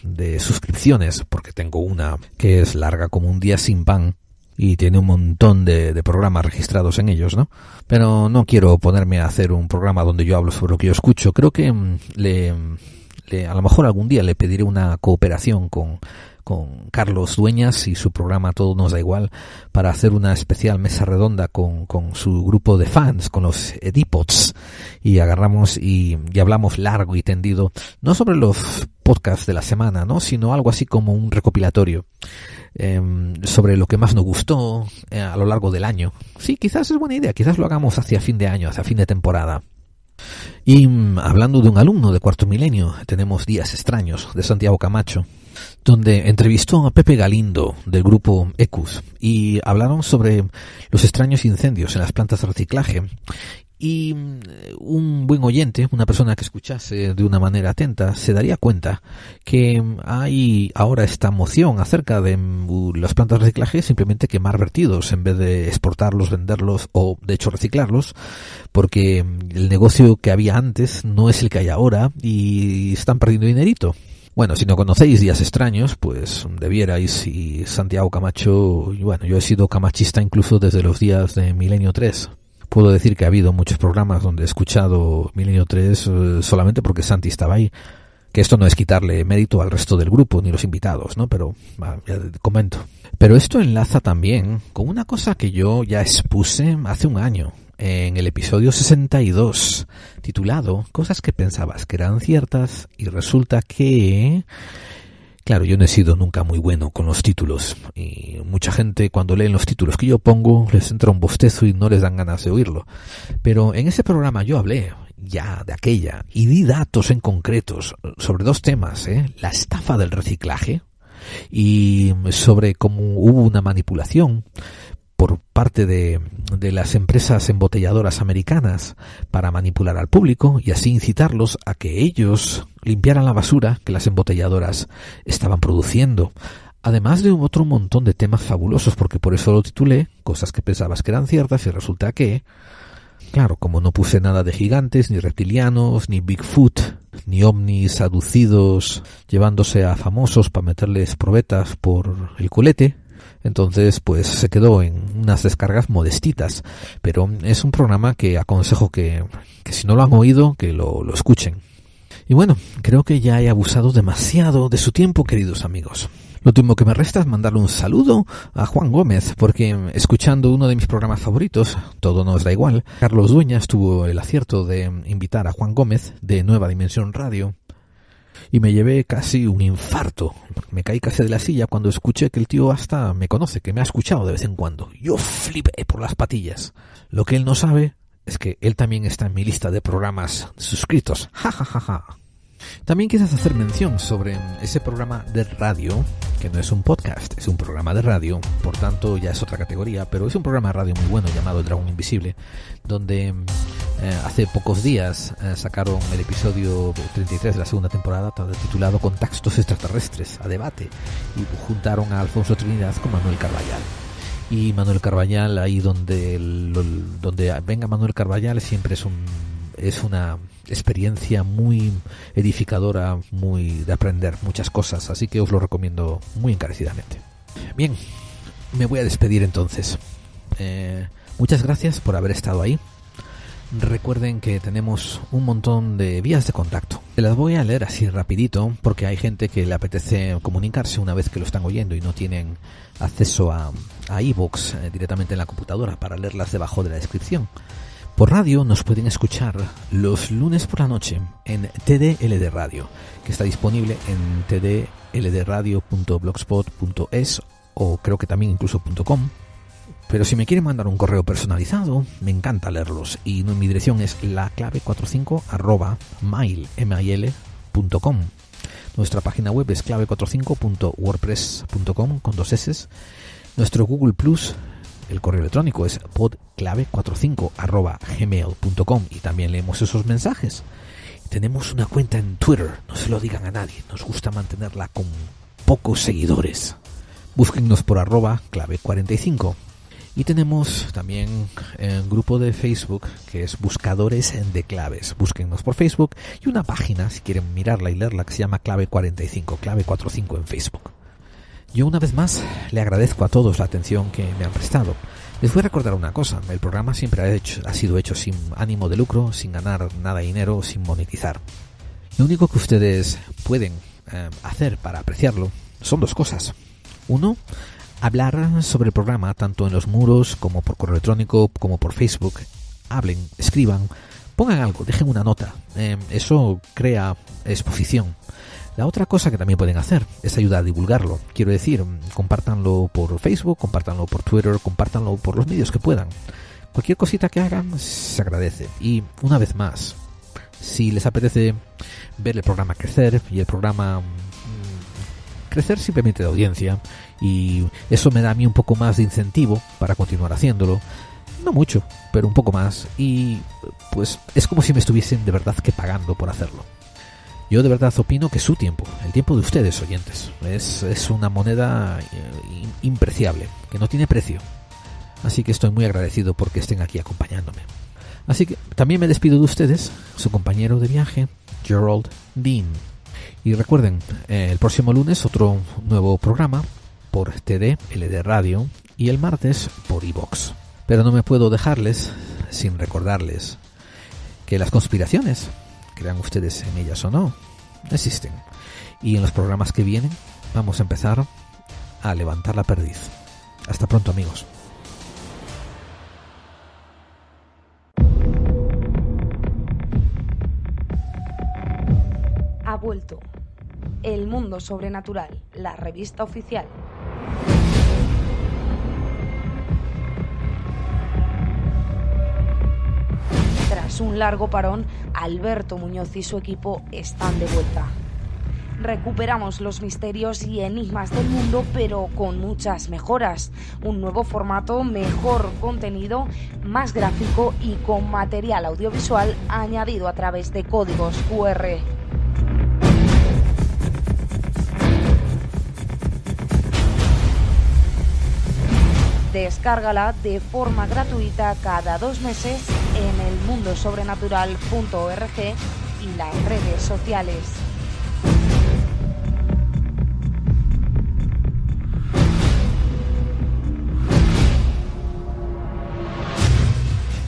de, suscripciones, porque tengo una que es larga como un día sin pan y tiene un montón de, programas registrados en ellos, ¿no? Pero no quiero ponerme a hacer un programa donde yo hablo sobre lo que yo escucho. Creo que mm, le a lo mejor algún día le pediré una cooperación con con Carlos Dueñas y su programa Todo nos da igual para hacer una especial mesa redonda con, con su grupo de fans, con los Edipots y agarramos y, hablamos largo y tendido, no sobre los podcasts de la semana, ¿no? Sino algo así como un recopilatorio em, sobre lo que más nos gustó eh, a lo largo del año. Sí, quizás es buena idea, quizás lo hagamos hacia fin de año, hacia fin de temporada. Y mm, hablando de un alumno de cuarto milenio, tenemos Días extraños de Santiago Camacho, donde entrevistó a Pepe Galindo del grupo Ecus y hablaron sobre los extraños incendios en las plantas de reciclaje y mm, un buen oyente, una persona que escuchase de una manera atenta, se daría cuenta que hay ahora esta moción acerca de mm, las plantas de reciclaje simplemente quemar vertidos en vez de exportarlos, venderlos o de hecho reciclarlos, porque el negocio que había antes no es el que hay ahora y están perdiendo dinerito. Bueno, si no conocéis Días Extraños, pues debierais y Santiago Camacho, bueno, yo he sido camachista incluso desde los días de Milenio 3. Puedo decir que ha habido muchos programas donde he escuchado Milenio 3 eh, solamente porque Santi estaba ahí. Que esto no es quitarle mérito al resto del grupo ni los invitados, ¿no? Pero ya comento. Pero esto enlaza también con una cosa que yo ya expuse hace un año, en el episodio 62, titulado Cosas que pensabas que eran ciertas y resulta que... Claro, yo no he sido nunca muy bueno con los títulos y mucha gente cuando leen los títulos que yo pongo les entra un bostezo y no les dan ganas de oírlo. Pero en ese programa yo hablé ya de aquella y di datos en concretos sobre dos temas, ¿eh? la estafa del reciclaje y sobre cómo hubo una manipulación por parte de, de las empresas embotelladoras americanas para manipular al público y así incitarlos a que ellos limpiaran la basura que las embotelladoras estaban produciendo. Además de otro montón de temas fabulosos, porque por eso lo titulé, cosas que pensabas que eran ciertas y resulta que, claro, como no puse nada de gigantes, ni reptilianos, ni Bigfoot, ni ovnis aducidos llevándose a famosos para meterles probetas por el culete, entonces, pues se quedó en unas descargas modestitas. Pero es un programa que aconsejo que, que si no lo han oído, que lo, lo escuchen. Y bueno, creo que ya he abusado demasiado de su tiempo, queridos amigos. Lo último que me resta es mandarle un saludo a Juan Gómez, porque escuchando uno de mis programas favoritos, Todo nos da igual, Carlos Dueñas tuvo el acierto de invitar a Juan Gómez de Nueva Dimensión Radio y me llevé casi un infarto. Me caí casi de la silla cuando escuché que el tío hasta me conoce, que me ha escuchado de vez en cuando. Yo flipé por las patillas. Lo que él no sabe es que él también está en mi lista de programas suscritos. Ja, ja, ja, ja. También quisiera hacer mención sobre ese programa de radio, que no es un podcast, es un programa de radio, por tanto ya es otra categoría, pero es un programa de radio muy bueno llamado El Dragón Invisible, donde eh, hace pocos días eh, sacaron el episodio 33 de la segunda temporada titulado Contactos extraterrestres a debate y juntaron a Alfonso Trinidad con Manuel Carballal y Manuel Carballal ahí donde donde venga Manuel Carballal siempre es un es una experiencia muy edificadora, muy de aprender muchas cosas, así que os lo recomiendo muy encarecidamente. Bien, me voy a despedir entonces. Eh, muchas gracias por haber estado ahí. Recuerden que tenemos un montón de vías de contacto. Las voy a leer así rapidito porque hay gente que le apetece comunicarse una vez que lo están oyendo y no tienen acceso a, a eh, directamente en la computadora para leerlas debajo de la descripción. Por radio nos pueden escuchar los lunes por la noche en TDLD Radio, que está disponible en tdldradio.blogspot.es o creo que también incluso .com. Pero si me quieren mandar un correo personalizado, me encanta leerlos y mi dirección es laclave45 Nuestra página web es clave45.wordpress.com con dos S. Nuestro Google Plus el correo electrónico es podclave45 gmail.com y también leemos esos mensajes. Tenemos una cuenta en Twitter, no se lo digan a nadie, nos gusta mantenerla con pocos seguidores. Búsquennos por arroba clave45. Y tenemos también un grupo de Facebook que es Buscadores de Claves. Búsquennos por Facebook y una página, si quieren mirarla y leerla, que se llama Clave45, Clave45 en Facebook. Yo una vez más le agradezco a todos la atención que me han prestado. Les voy a recordar una cosa, el programa siempre ha, sido hecho sin ánimo de lucro, sin ganar nada de dinero, sin monetizar. Lo único que ustedes pueden eh, hacer para apreciarlo son dos cosas. Uno, hablar sobre el programa tanto en los muros como por correo electrónico como por Facebook. Hablen, escriban, pongan algo, dejen una nota. Eh, eso crea exposición la otra cosa que también pueden hacer es ayudar a divulgarlo. Quiero decir, mm, compártanlo por Facebook, compártanlo por Twitter, compártanlo por los medios que puedan. Cualquier cosita que hagan se agradece. Y una vez más, si les apetece ver el programa crecer y el programa mm, crecer simplemente de audiencia y eso me da a mí un poco más de incentivo para continuar haciéndolo. No mucho, pero un poco más y pues es como si me estuviesen de verdad que pagando por hacerlo. Yo de verdad opino que su tiempo, el tiempo de ustedes oyentes, es, una moneda eh, impreciable, que no tiene precio. Así que estoy muy agradecido porque estén aquí acompañándome. Así que también me despido de ustedes, su compañero de viaje, Gerald Dean. Y recuerden, eh, el próximo lunes otro nuevo programa por TD, LD Radio, y el martes por Evox. Pero no me puedo dejarles sin recordarles que las conspiraciones crean ustedes en ellas o no, existen. Y en los programas que vienen vamos a empezar a levantar la perdiz. Hasta pronto amigos. Ha vuelto. El mundo sobrenatural, la revista oficial. Tras un largo parón, Alberto Muñoz y su equipo están de vuelta. Recuperamos los misterios y enigmas del mundo, pero con muchas mejoras. Un nuevo formato, mejor contenido, más gráfico y con material audiovisual añadido a través de códigos QR. Descárgala de forma gratuita cada dos meses en elmundosobrenatural.org y las redes sociales.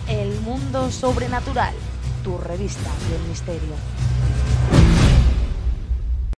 El Mundo Sobrenatural, tu revista del misterio.